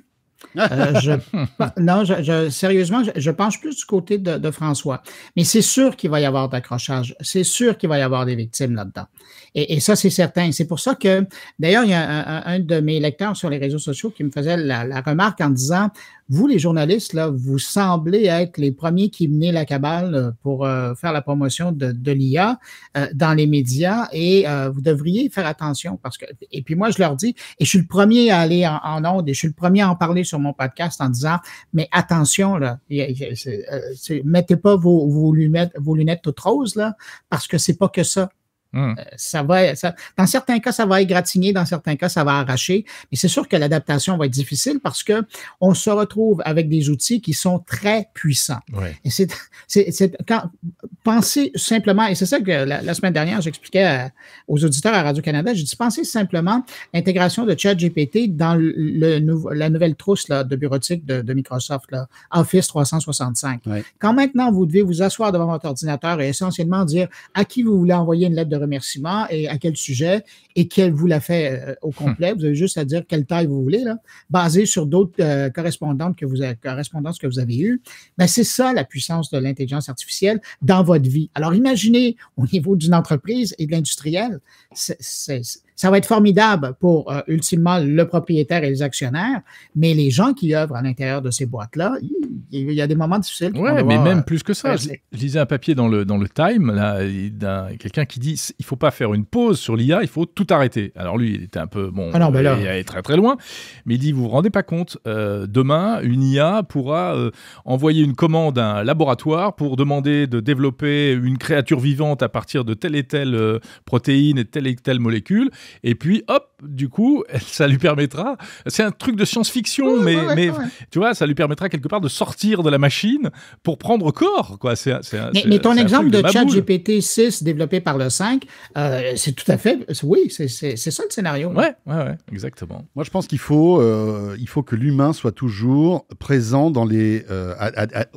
S1: Euh, non, sérieusement, je, pense plus du côté de, François. Mais c'est sûr qu'il va y avoir d'accrochage. C'est sûr qu'il va y avoir des victimes là-dedans. Et, ça, c'est certain. C'est pour ça que, d'ailleurs, il y a un, de mes lecteurs sur les réseaux sociaux qui me faisait la remarque en disant vous, les journalistes, là, vous semblez être les premiers qui menaient la cabale euh, pour euh, faire la promotion de, l'IA euh, dans les médias et vous devriez faire attention parce que, et puis moi, je leur dis, et je suis le premier à aller en, onde et je suis le premier à en parler sur mon podcast en disant, mais attention, là, mettez pas vos, lunettes, vos lunettes toutes roses, là, parce que c'est pas que ça. Hum. Euh, ça va, dans certains cas, ça va égratigner, dans certains cas, ça va arracher. Mais c'est sûr que l'adaptation va être difficile parce que on se retrouve avec des outils qui sont très puissants. Et c'est, quand, pensez simplement, et c'est ça que la, semaine dernière, j'expliquais aux auditeurs à Radio-Canada, j'ai dit, pensez simplement l'intégration de ChatGPT dans le, la nouvelle trousse de bureautique de, Microsoft, Office 365. Quand maintenant vous devez vous asseoir devant votre ordinateur et essentiellement dire à qui vous voulez envoyer une lettre de remerciements et à quel sujet et qu'elle vous l'a fait euh, au complet. Vous avez juste à dire quelle taille vous voulez, là, basé sur d'autres euh, que vous correspondances que vous avez eues. Ben, c'est ça la puissance de l'intelligence artificielle dans votre vie. Alors imaginez au niveau d'une entreprise et de l'industriel, c'est ça va être formidable pour euh, ultimement le propriétaire et les actionnaires, mais les gens qui œuvrent à l'intérieur de ces boîtes-là, il y, a des moments difficiles. Oui, mais euh, même plus que ça. Je,
S2: lisais un papier dans le, dans le Time, d'un, quelqu'un qui dit il ne faut pas faire une pause sur l'IA, il faut tout arrêter. Alors lui, il était un peu. Bon, ah non, ben là... il est très très loin, mais il dit vous vous rendez pas compte, euh, demain, une IA pourra envoyer une commande à un laboratoire pour demander de développer une créature vivante à partir de telle et telle protéine et telle et telle molécule. Et puis, hop, du coup, ça lui permettra. C'est un truc de science-fiction, mais, tu vois, ça lui permettra quelque part de sortir de la machine pour prendre corps. Quoi. C'est,
S1: mais, mais, ton exemple de, ChatGPT GPT 6 développé par le 5, euh, c'est tout à fait. Oui, c'est, ça le scénario. Oui, ouais,
S3: exactement. Moi, je pense qu'il faut, euh, il faut que l'humain soit toujours présent dans les, euh,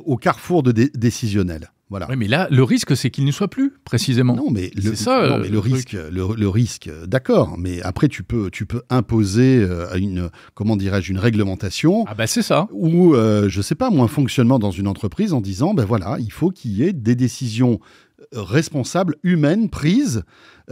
S3: au carrefour de décisionnel
S2: mais là, le risque, c'est qu'il ne soit plus,
S3: précisément. Non, mais le, non, euh, mais le, risque, le, risque, d'accord. Mais après, tu peux, tu peux imposer euh, une, comment dirais-je, une réglementation. Ah bah c'est ça. Ou euh, je sais pas, moi, un fonctionnement dans une entreprise en disant, ben voilà, il faut qu'il y ait des décisions responsables, humaines, prises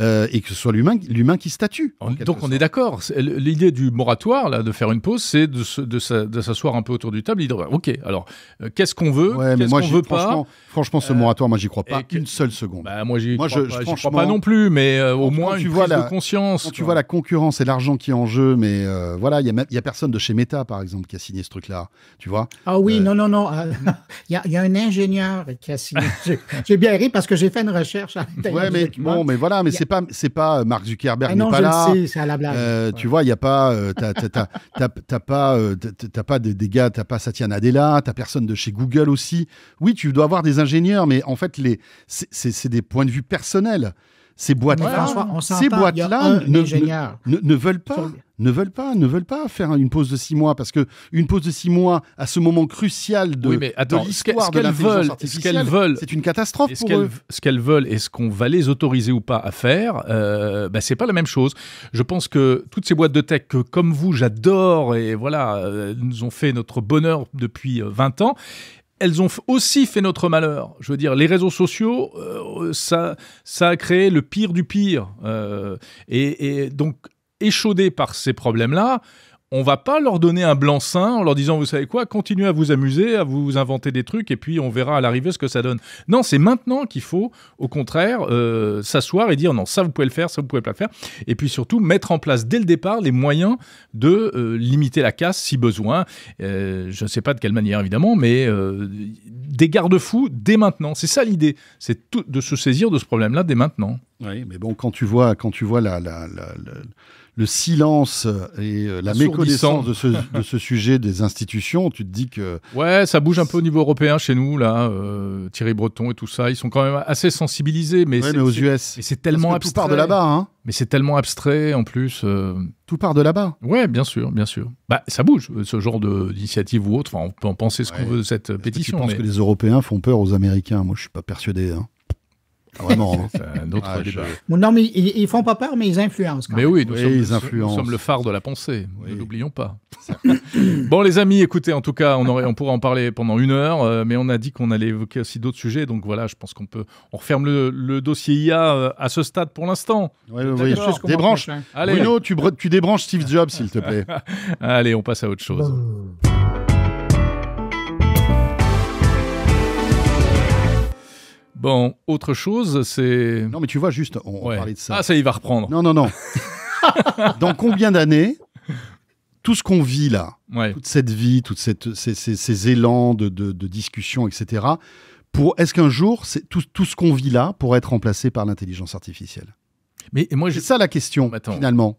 S3: euh, et que ce soit l'humain, l'humain qui statue. donc on est d'accord. L'idée du moratoire, là, de faire une pause, c'est de, de,
S2: s'asseoir un peu autour du table et OK, alors euh, qu'est-ce qu'on veut Qu'est-ce qu'on veut pas
S3: franchement, ce euh, moratoire, moi, j'y crois pas qu'une une seule seconde. Bah, moi, je, pas, crois pas non
S2: plus, mais au moins une tu prise vois la, de
S3: conscience. tu vois la concurrence et l'argent qui est en jeu, mais voilà, il n'y a, personne de chez Meta, par exemple, qui a signé ce truc-là. Tu vois
S1: Ah oui, non, non, non. Il y, y, a un ingénieur qui a signé. j'ai, bien ri parce que j'ai fait une recherche à mais, bon, mais voilà, mais
S3: c'est pas euh, Mark Zuckerberg ah n'est pas là. c'est à la blague. Euh, tu vois, il y a pas, euh, t'as, pas, t'as pas des, gars, tu t'as pas Satya Nadella, t'as personne de chez Google aussi. Oui, tu dois avoir des ingénieurs, mais en fait, les, c'est des points de vue personnels. Ces boîtes-là, ces boîtes-là ne, veulent pas, ne veulent pas, ne veulent pas faire une pause de six mois parce que une pause de six mois à ce moment crucial de, oui, l'histoire de artificielle, c'est une catastrophe pour eux.
S2: Ce qu'elles veulent et ce qu'on va les autoriser ou pas à faire, ce euh, bah, c'est pas la même chose. Je pense que toutes ces boîtes de tech que, comme vous, j'adore et voilà, euh, nous ont fait notre bonheur depuis 20 euh, ans elles ont aussi fait notre malheur. Je veux dire, les réseaux sociaux, euh, ça, a créé le pire du pire. Euh, et, et, donc, échaudé par ces problèmes-là, on va pas leur donner un blanc-seing en leur disant, vous savez quoi, continuez à vous amuser, à vous inventer des trucs, et puis on verra à l'arrivée ce que ça donne. Non, c'est maintenant qu'il faut, au contraire, euh, s'asseoir et dire, non, ça vous pouvez le faire, ça vous pouvez pas le faire, et puis surtout mettre en place dès le départ les moyens de euh, limiter la casse si besoin. Euh, je ne sais pas de quelle manière, évidemment, mais des garde-fous dès maintenant. C'est ça l'idée, c'est de se saisir de ce problème-là dès maintenant.
S3: Oui, mais bon, quand tu vois, quand tu vois la le silence et euh, la méconnaissance de ce, sujet des institutions, tu te dis que...
S2: Ouais, ça bouge un peu au niveau européen chez nous, là, euh, Thierry Breton et tout ça, ils sont quand même assez sensibilisés. Mais, mais aux US. Et c'est tellement abstrait. de là-bas, hein mais c'est tellement abstrait en plus. Euh,
S3: tout part de là-bas.
S2: Ouais, bien sûr, bien sûr. Bah, ça bouge, ce genre d'initiative ou autre. on peut
S3: en penser ce qu'on veut de cette pétition. Je pense que les Européens font peur aux Américains. Moi, je suis pas persuadé. Hein. Ah, vraiment. Hein. un autre ah,
S1: Non, mais ils, font pas peur, mais ils influencent. Quand mais même. oui, nous,
S3: sommes, ils influencent. le
S2: phare de la pensée. Ne l'oublions pas. bon, les amis, écoutez, en tout cas, on, aurait, on pourrait en parler pendant une heure, euh, mais on a dit qu'on allait évoquer aussi d'autres sujets. Donc voilà, je pense qu'on peut. On referme le, dossier IA euh, à ce stade pour l'instant. Oui, oui, oui. Débranche. Hein. Bruno, tu, débranches Steve Jobs, s'il te plaît. Allez, on passe à autre chose.
S3: Bon, autre chose, c'est. Non, mais tu vois, juste, on, parlait de ça. Ah, ça, il va reprendre. Non, non, non. Dans combien d'années, tout ce qu'on vit là, toute cette vie, tous ces, élans de, discussion, etc., pour est-ce qu'un jour, c'est tout, tout ce qu'on vit là pourrait être remplacé par l'intelligence artificielle Mais moi, c'est ça la question, finalement.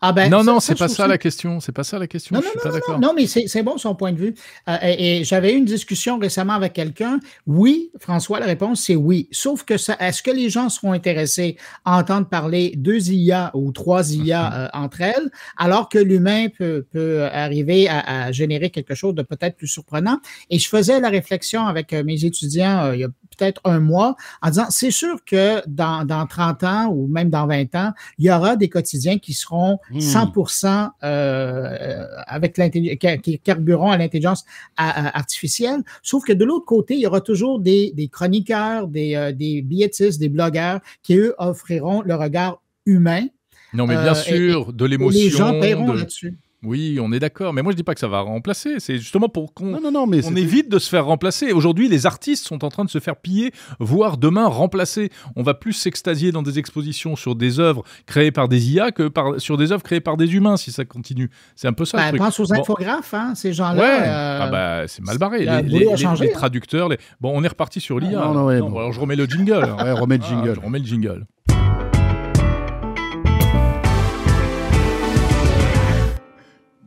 S1: Ah ben, non, non, c'est pas ça, la question. C'est pas ça la question.
S3: Non, pas non,
S1: mais c'est bon son point de vue. Euh, et, j'avais eu une discussion récemment avec quelqu'un. Oui, François, la réponse c'est oui. Sauf que ça, est-ce que les gens seront intéressés à entendre parler deux IA ou trois IA mhm. euh, entre elles, alors que l'humain peut, arriver à, générer quelque chose de peut-être plus surprenant? Et je faisais la réflexion avec euh, mes étudiants il y a peut-être un mois, en disant, c'est sûr que dans, 30 ans ou même dans 20 ans, il y aura des quotidiens qui seront 100% hmm. euh, avec qui carburant à l'intelligence euh, euh, artificielle. Sauf que de l'autre côté, il y aura toujours des, chroniqueurs, des, des des blogueurs qui, eux, offriront le regard humain. Non, mais bien sûr, de l'émotion. Les gens paieront là-dessus.
S2: Oui, on est d'accord, mais moi je dis pas que ça va remplacer. C'est justement pour qu'on évite de se faire remplacer. Aujourd'hui, les artistes sont en train de se faire piller, voire demain remplacer. On va plus s'extasier dans des expositions sur des œuvres créées par des IA que par... sur des œuvres créées par des humains si ça continue. C'est un peu ça. le bah, truc. Pense aux
S1: infographes, hein, ces gens-là. Ouais. Euh, ah bah c'est mal barré. Les, les, hein.
S2: traducteurs. Bon, on est reparti sur l'IA. Ah, hein. Alors je remets le jingle. le ah, jingle. je remets le jingle.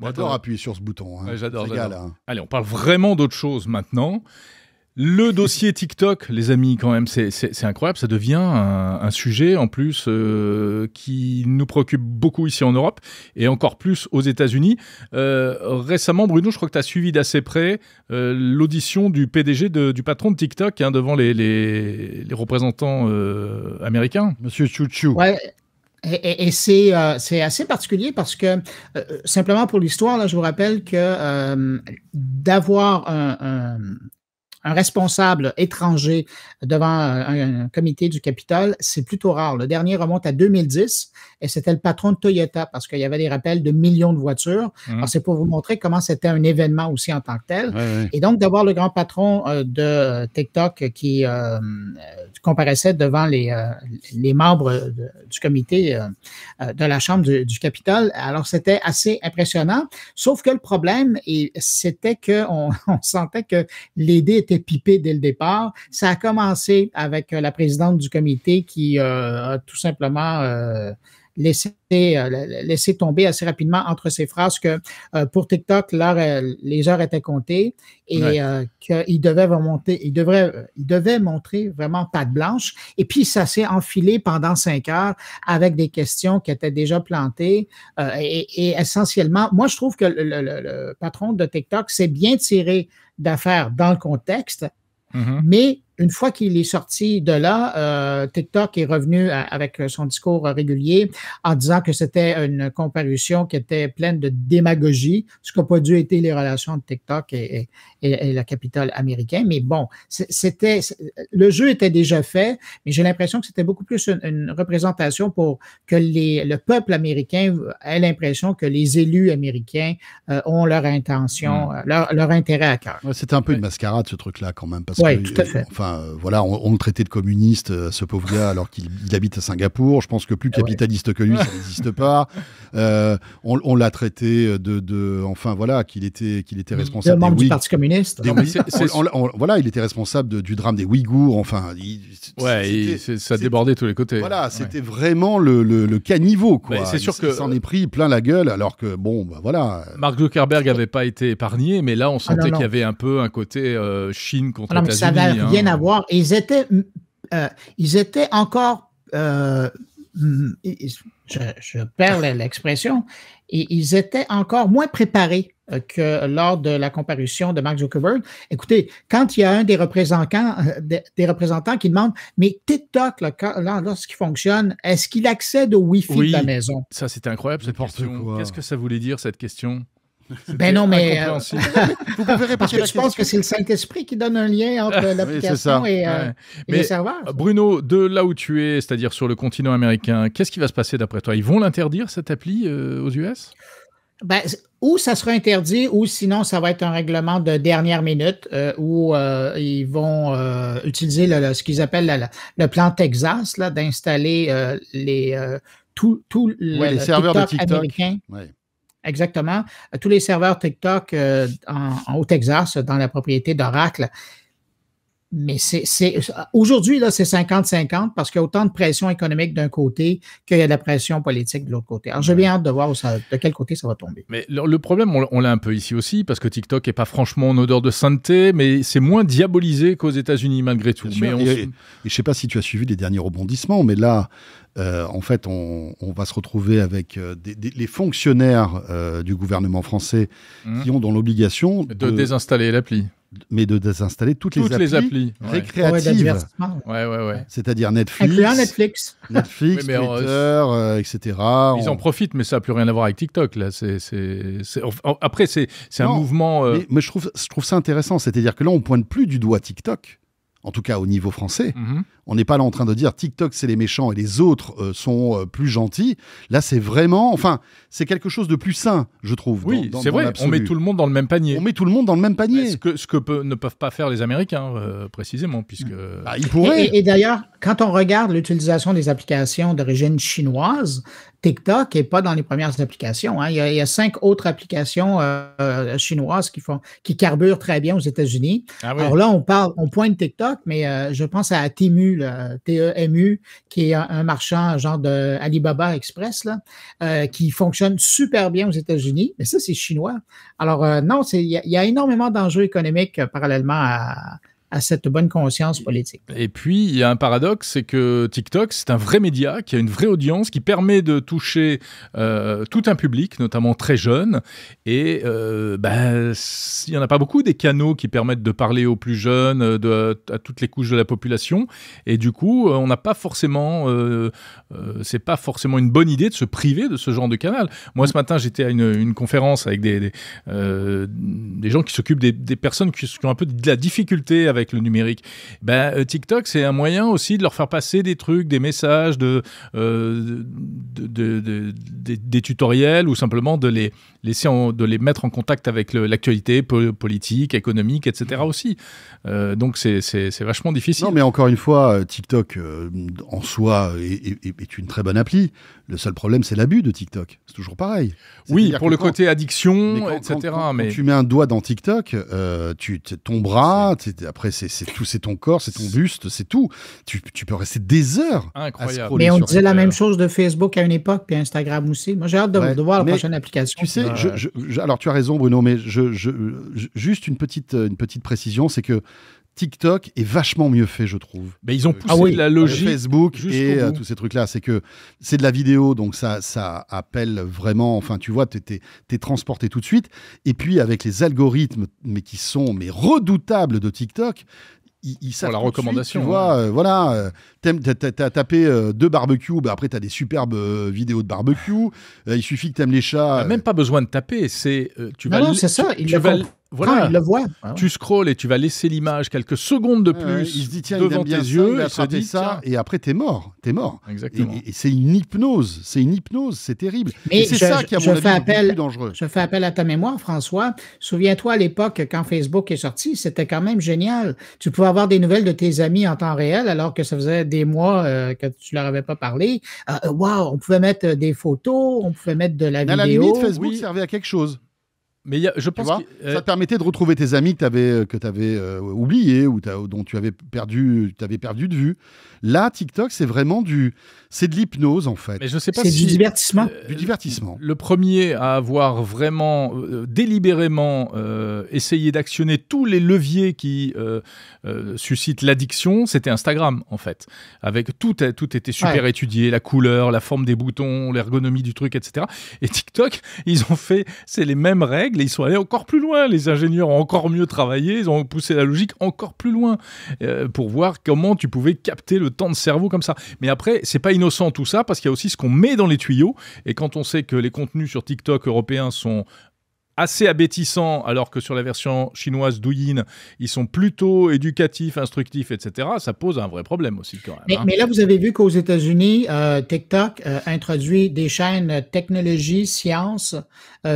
S3: J'adore appuyer sur ce bouton. Hein. j'adore. Hein.
S2: Allez, on parle vraiment d'autre chose maintenant. Le dossier TikTok, les amis, quand même, c'est incroyable. Ça devient un, sujet en plus euh, qui nous préoccupe beaucoup ici en Europe et encore plus aux États-Unis. Euh, récemment, Bruno, je crois que tu as suivi d'assez près euh, l'audition du PDG, du patron de TikTok, hein, devant les, représentants américains. Monsieur Chouchou. Ouais,
S1: et, euh, c'est, assez particulier parce que, euh, simplement pour l'histoire, là, je vous rappelle que euh, d'avoir un, un responsable étranger devant euh, un, comité du Capitole, c'est plutôt rare. Le dernier remonte à 2010 et c'était le patron de Toyota parce qu'il y avait des rappels de millions de voitures. Mmh. Alors, c'est pour vous montrer comment c'était un événement aussi en tant que tel. Et donc, d'avoir le grand patron euh, de TikTok qui euh, euh comparaissait devant les, les membres du comité de la Chambre du, Capitole. Alors, c'était assez impressionnant. Sauf que le problème, c'était qu'on on sentait que l'idée était pipé dès le départ. Ça a commencé avec euh, la présidente du comité qui euh, a tout simplement euh, laissé, tomber assez rapidement entre ses phrases que pour TikTok, les heures étaient comptées et qu'il devait il devrait, il devait montrer vraiment patte blanche. Et puis ça s'est enfilé pendant cinq heures avec des questions qui étaient déjà plantées et, essentiellement, moi je trouve que le patron de TikTok s'est bien tiré d'affaires dans le contexte, mm-hmm. mais une fois qu'il est sorti de là, euh, TikTok est revenu euh, avec son discours euh, régulier en disant que c'était une comparution qui était pleine de démagogie, ce qu'ont pas dû être les relations de TikTok et, la capitale américaine. Mais bon, c'était le jeu était déjà fait, mais j'ai l'impression que c'était beaucoup plus une, représentation pour que les, le peuple américain ait l'impression que les élus américains ont leur intention, hmm. leur, intérêt à cœur. c'était un peu
S3: une mascarade ce truc-là quand même, parce tout à fait. Euh, voilà, on, le traitait de communiste, euh, ce pauvre gars, alors qu'il habite à Singapour. Je pense que plus ah capitaliste que lui, ça n'existe pas. Euh, on, l'a traité de, enfin voilà, qu'il était, qu'il était responsable. communiste. voilà, il était responsable du drame des Ouïghours. Enfin, ouais, ça débordait tous les côtés. Voilà, c'était vraiment le, caniveau, quoi. C'est sûr que s'en est pris plein la gueule, alors que bon, bah, voilà.
S2: Mark Zuckerberg n'avait pas été épargné, mais là, on sentait ah, qu'il y avait un peu un côté Chine contre ah, états hein.
S1: à ils étaient, euh, ils étaient encore, euh, je, perds l'expression, ils étaient encore moins préparés euh, que lors de la comparution de Mark Zuckerberg. Écoutez, quand il y a un des représentants, des représentants qui demande, mais TikTok, lorsqu'il fonctionne, est-ce qu'il accède au Wi-Fi de la maison?
S2: Ça, c'était incroyable cette question. Qu'est-ce que ça voulait dire, cette question? Ben non, mais. Euh,
S1: Parce que je pense que c'est le Saint-Esprit qui donne un lien entre ah, l'application et, euh, les
S2: serveurs. Bruno, de là où tu es, c'est-à-dire sur le continent américain, qu'est-ce qui va se passer d'après toi Ils
S1: vont l'interdire, cette appli, euh, aux US ben, ou ça sera interdit, ou sinon ça va être un règlement de dernière minute où ils vont utiliser ce qu'ils appellent le, plan Texas, là, d'installer les tout, les serveurs de TikTok Exactement. Tous les serveurs TikTok euh, en, au Texas, dans la propriété d'Oracle. Mais c'est aujourd'hui, là, c'est 50-50 parce qu'il y a autant de pression économique d'un côté qu'il y a de la pression politique de l'autre côté. Alors, j'ai bien hâte de voir de quel côté ça va tomber.
S2: Mais le, problème, on, l'a un peu ici aussi, parce que TikTok n'est pas franchement en odeur de sainteté, mais c'est moins diabolisé qu'aux États-Unis malgré tout. Mais je
S3: ne sais pas si tu as suivi les derniers rebondissements, mais là, euh, en fait, on, va se retrouver avec euh, les fonctionnaires euh, du gouvernement français mmh. qui ont dans l'obligation de, désinstaller l'appli mais de désinstaller toutes, les applis, les applis récréatives. Ouais. Ouais, C'est-à-dire Netflix. Netflix. Netflix, Twitter, etc. Ils en profitent, mais ça n'a plus rien à voir avec TikTok. Là. c'est Après, c'est un mouvement. Mais, mais, je, trouve, je trouve ça intéressant. C'est-à-dire que là, on pointe plus du doigt TikTok en tout cas au niveau français. Mhm. On n'est pas là en train de dire TikTok c'est les méchants et les autres euh, sont euh, plus gentils. Là c'est vraiment, enfin c'est quelque chose de plus sain, je trouve. Oui, c'est vrai. on met tout
S2: le monde dans le même panier. On met tout le monde dans le même panier. ce que, ce que ne peuvent pas faire les Américains euh, précisément, puisque mm. bah,
S1: ils pourraient. Et, d'ailleurs, quand on regarde l'utilisation des applications d'origine chinoise, TikTok n'est pas dans les premières applications. Hein. Il, y a, cinq autres applications chinoises qui font, qui carburent très bien aux États-Unis. Ah Alors là, on parle, on pointe TikTok mais euh, je pense à Temu, t e qui est un, marchand genre de Alibaba Express, là, euh, qui fonctionne super bien aux États-Unis, mais ça, c'est chinois. Alors, euh, non, il y, a énormément d'enjeux économiques parallèlement à, à cette bonne conscience politique.
S2: Et puis, il y a un paradoxe, c'est que TikTok, c'est un vrai média qui a une vraie audience, qui permet de toucher euh, tout un public, notamment très jeune. Et euh, ben, il n'y en a pas beaucoup des canaux qui permettent de parler aux plus jeunes, euh, à toutes les couches de la population. Et du coup, on n'a pas forcément, c'est pas forcément une bonne idée de se priver de ce genre de canal. Moi, ce matin, j'étais à une, conférence avec des, des, gens qui s'occupent des, personnes qui, qui, ont un peu de la difficulté avec avec le numérique. Ben, euh, TikTok, c'est un moyen aussi de leur faire passer des trucs, des messages, de, euh, des tutoriels ou simplement de les, laisser en, de les mettre en contact avec l'actualité politique, économique, etc. aussi. Euh, donc c'est vachement difficile. Non, mais encore
S3: une fois, TikTok en soi est, une très bonne appli. Le seul problème, c'est l'abus de TikTok. C'est toujours pareil. Oui, pour le côté addiction, etc. mais... tu mets un doigt dans TikTok, tu tomberas, après c'est tout, c'est ton corps, c'est ton buste, c'est tout. Tu, peux rester des heures.
S1: Incroyable. mais on disait la même chose de Facebook à une époque, puis Instagram aussi. Moi, j'ai hâte de, voir la prochaine application.
S3: alors tu as raison, Bruno, mais je, juste une petite, une petite précision, c'est que TikTok est vachement mieux fait, je trouve. Mais ils ont euh, poussé la logique Facebook et euh, tous ces trucs-là. C'est que c'est de la vidéo, donc ça, ça appelle vraiment. Enfin, tu vois, tu es, transporté tout de suite. Et puis avec les algorithmes, mais qui sont mais redoutables de TikTok. Ils, savent la recommandation. Suite, tu vois, euh, voilà, tapé deux barbecues, bah après as des superbes vidéos de barbecue. il suffit que tu aimes les chats.
S2: Même pas besoin de taper, c'est tu vas. Non, c'est ça. Il tu vas, voilà, il le voit. Ah tu scrolles et tu vas laisser l'image quelques secondes de euh, plus il se dit, tiens, devant tes
S1: yeux, dit, ça,
S3: et après t'es mort, t'es mort. Et, c'est une hypnose, c'est une hypnose, c'est terrible. Mais et c'est ça qui a mon avis, appel,
S1: plus dangereux. Je fais appel à ta mémoire, François. Souviens-toi à l'époque quand Facebook est sorti, c'était quand même génial. Tu pouvais avoir des nouvelles de tes amis en temps réel, alors que ça faisait des mois euh, que tu leur avais pas parlé. Euh, waouh, on pouvait mettre des photos, on pouvait mettre de la vidéo. À la limite, Facebook servait à quelque chose.
S3: Mais je pense que, euh, ça te permettait de retrouver tes amis que tu avais, euh, euh, oubliés ou dont tu avais perdu, avais perdu de vue. Là, TikTok, c'est vraiment du, c'est de l'hypnose en fait.
S2: c'est du divertissement. Euh, du divertissement. Le premier à avoir vraiment euh, délibérément euh, essayé d'actionner tous les leviers qui suscitent l'addiction, c'était Instagram en fait. Avec tout, tout était super étudié, la couleur, la forme des boutons, l'ergonomie du truc, etc. Et TikTok, ils ont fait, c'est les mêmes règles ils sont allés encore plus loin. Les ingénieurs ont encore mieux travaillé, ils ont poussé la logique encore plus loin pour voir comment tu pouvais capter le de temps de cerveau comme ça. Mais après, c'est pas innocent tout ça parce qu'il y a aussi ce qu'on met dans les tuyaux. Et quand on sait que les contenus sur TikTok européens sont assez abétissants alors que sur la version chinoise Douyin, ils sont plutôt éducatifs, instructifs, etc. Ça pose un vrai problème aussi quand même. Mais,
S1: hein. là, vous avez vu qu'aux États-Unis, euh, TikTok euh, introduit des chaînes euh, technologie, sciences,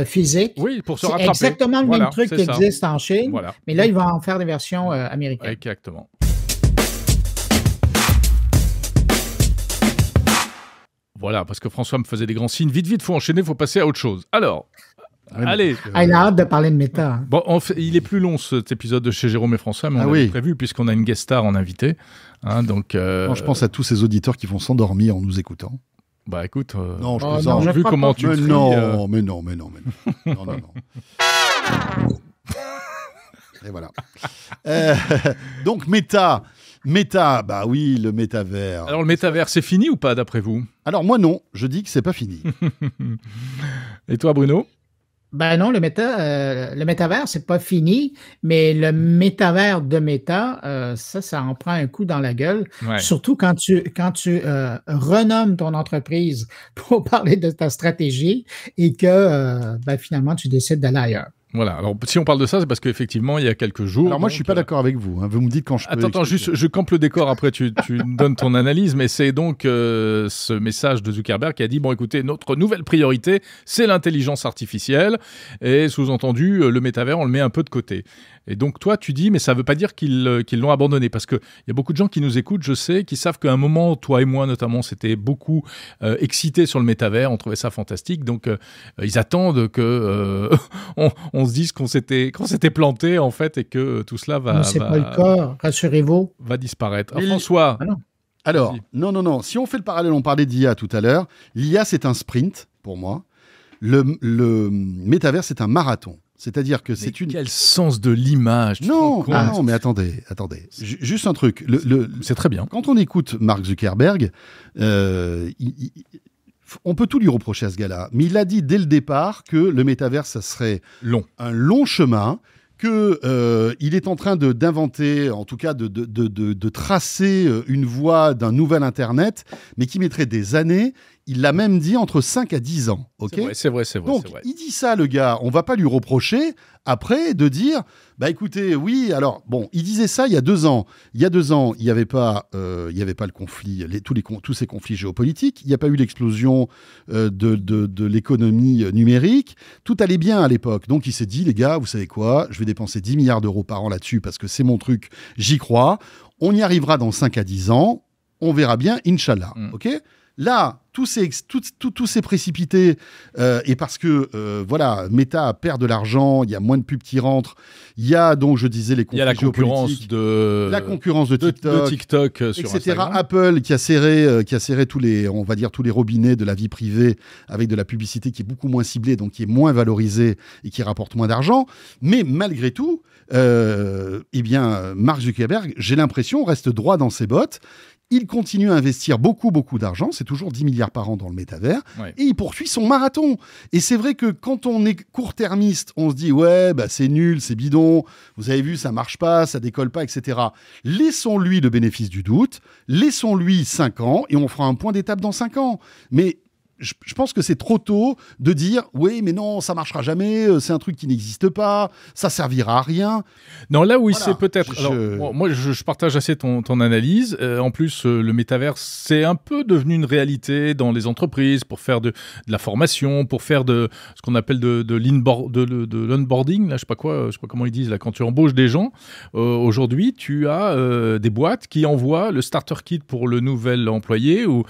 S1: physique. Oui, pour se rattraper. Exactement le même truc qui existe en Chine. Mais là, ils vont en faire des versions américaines. Exactement.
S2: Voilà, parce que François me faisait des grands signes. Vite, vite, faut enchaîner, faut passer à autre chose. Alors, ah Allez. Ah,
S1: il a hâte de parler de méta.
S2: Bon, il est plus long cet épisode de chez Jérôme et François, mais ah on ah prévu puisqu'on a une guest star en invité.
S3: Hein, donc, euh, je pense à tous ces auditeurs qui vont s'endormir en nous écoutant. Bah écoute, euh, non, oh, vu comment tu mais non, euh. mais non, mais non, mais non, non, non, non. Et voilà. donc méta. Méta, bah oui, le métavers.
S2: Alors le métavers, c'est fini ou pas d'après vous
S3: Alors moi non, je dis que c'est pas fini. Et toi Bruno
S1: ben non, le, méta, euh, le métavers, c'est pas fini, mais le métavers de méta, euh, ça, ça en prend un coup dans la gueule. Surtout quand tu, quand tu euh, renommes ton entreprise pour parler de ta stratégie et que ben, finalement tu décides d'aller ailleurs.
S2: Voilà. Alors, si on parle de ça, c'est parce qu'effectivement, il y a quelques jours. Alors, moi, je je suis pas euh, d'accord avec vous. Hein. Vous me dites quand je peux. Attends, attends, juste, je campe le décor. Après, tu, tu donnes ton analyse. Mais c'est donc euh, ce message de Zuckerberg qui a dit Bon, écoutez, notre nouvelle priorité, c'est l'intelligence artificielle. Et sous-entendu, euh, le métavers, on le met un peu de côté. Et donc, toi, tu dis Mais ça ne veut pas dire qu'ils l'ont abandonné. Parce qu'il y a beaucoup de gens qui nous écoutent, je sais, qui savent qu'à un moment, toi et moi, notamment, c'était beaucoup excité sur le métavers. On trouvait ça fantastique. Donc, ils attendent que. on on se dise qu'on s'était qu'on
S3: s'était planté en fait et que euh, tout cela
S2: va. C'est pas le
S1: cas, rassurez-vous.
S2: Va disparaître.
S3: François. Ah Alors, non, non, non. Si on fait le parallèle, on parlait d'IA tout à l'heure. L'IA, c'est un sprint pour moi. Le, le métavers, c'est un marathon. C'est-à-dire que c'est une. Quel sens de l'image Non, ah non, mais attendez, attendez. juste un truc. Le, c'est très bien. Quand on écoute Mark Zuckerberg, euh, il, on peut tout lui reprocher à ce gars-là, mais il a dit dès le départ que le métavers, ça serait un long chemin, que euh, il est en train d'inventer, en tout cas de, de tracer euh, une voie d'un nouvel Internet, mais qui mettrait des années il l'a même dit entre 5 à 10 ans. ok c'est vrai, c'est vrai, Donc, il dit ça, le gars. On va pas lui reprocher après de dire bah écoutez, oui, alors, bon, il disait ça il y a deux ans. Il y a deux ans, il n'y avait, pas, euh, y avait pas le conflit, tous, les, tous ces conflits géopolitiques. Il n'y a pas eu l'explosion euh, de, l'économie euh, numérique. Tout allait bien à l'époque. Donc, il s'est dit les gars, vous savez quoi Je vais dépenser 10 milliards d'euros par an là-dessus parce que c'est mon truc, j'y crois. On y arrivera dans 5 à 10 ans. On verra bien, Inch'Allah. Mm. OK Là, tout s'est précipité euh, et parce que euh, voilà, Meta perd de l'argent, il y a moins de pubs qui rentrent, il y a donc je disais les il y la concurrence
S2: de la concurrence de TikTok, euh, etc.
S3: Apple qui a serré qui a serré tous les on va dire tous les robinets de la vie privée avec de la publicité qui est beaucoup moins ciblée donc qui est moins valorisée et qui rapporte moins d'argent. Mais malgré tout, eh bien Mark Zuckerberg, j'ai l'impression reste droit dans ses bottes il continue à investir beaucoup, beaucoup d'argent. C'est toujours 10 milliards par an dans le métavers. Et il poursuit son marathon. Et c'est vrai que quand on est court-termiste, on se dit ouais, bah, c'est nul, c'est bidon. Vous avez vu, ça marche pas, ça décolle pas, etc. Laissons-lui le bénéfice du doute. Laissons-lui 5 ans et on fera un point d'étape dans 5 ans. Mais je, pense que c'est trop tôt de dire oui, mais non, ça marchera jamais, euh, c'est un truc qui n'existe pas, ça servira à rien. Non, là où il peut-être. Moi, je, partage assez ton, ton analyse.
S2: Euh, en plus, euh, le métaverse, c'est un peu devenu une réalité dans les entreprises pour faire de, la formation, pour faire de ce qu'on appelle de, de l'onboarding, là, je sais pas quoi, je sais pas comment ils disent, là, quand tu embauches des gens. Aujourd'hui, tu as des boîtes qui envoient le starter kit pour le nouvel employé où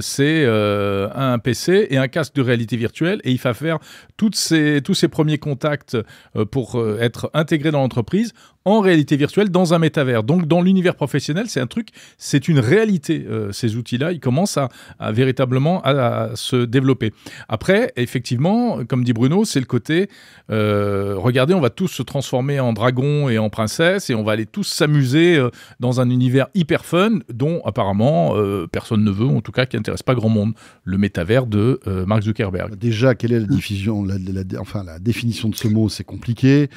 S2: c'est un PC et un casque de réalité virtuelle et il va faire ces, tous ses premiers contacts euh, pour euh, être intégré dans l'entreprise en réalité virtuelle dans un métavers. Donc dans l'univers professionnel, c'est un truc, c'est une réalité. Euh, ces outils-là, ils commencent à, véritablement à, se développer. Après, effectivement, comme dit Bruno, c'est le côté, euh, regardez, on va tous se transformer en dragon et en princesse et on va aller tous s'amuser euh, dans un univers hyper fun dont apparemment personne ne veut, en tout cas qui n'intéresse pas grand monde, le métavers de Mark
S3: Zuckerberg. Déjà, quelle est la diffusion, enfin la définition de ce mot, c'est compliqué.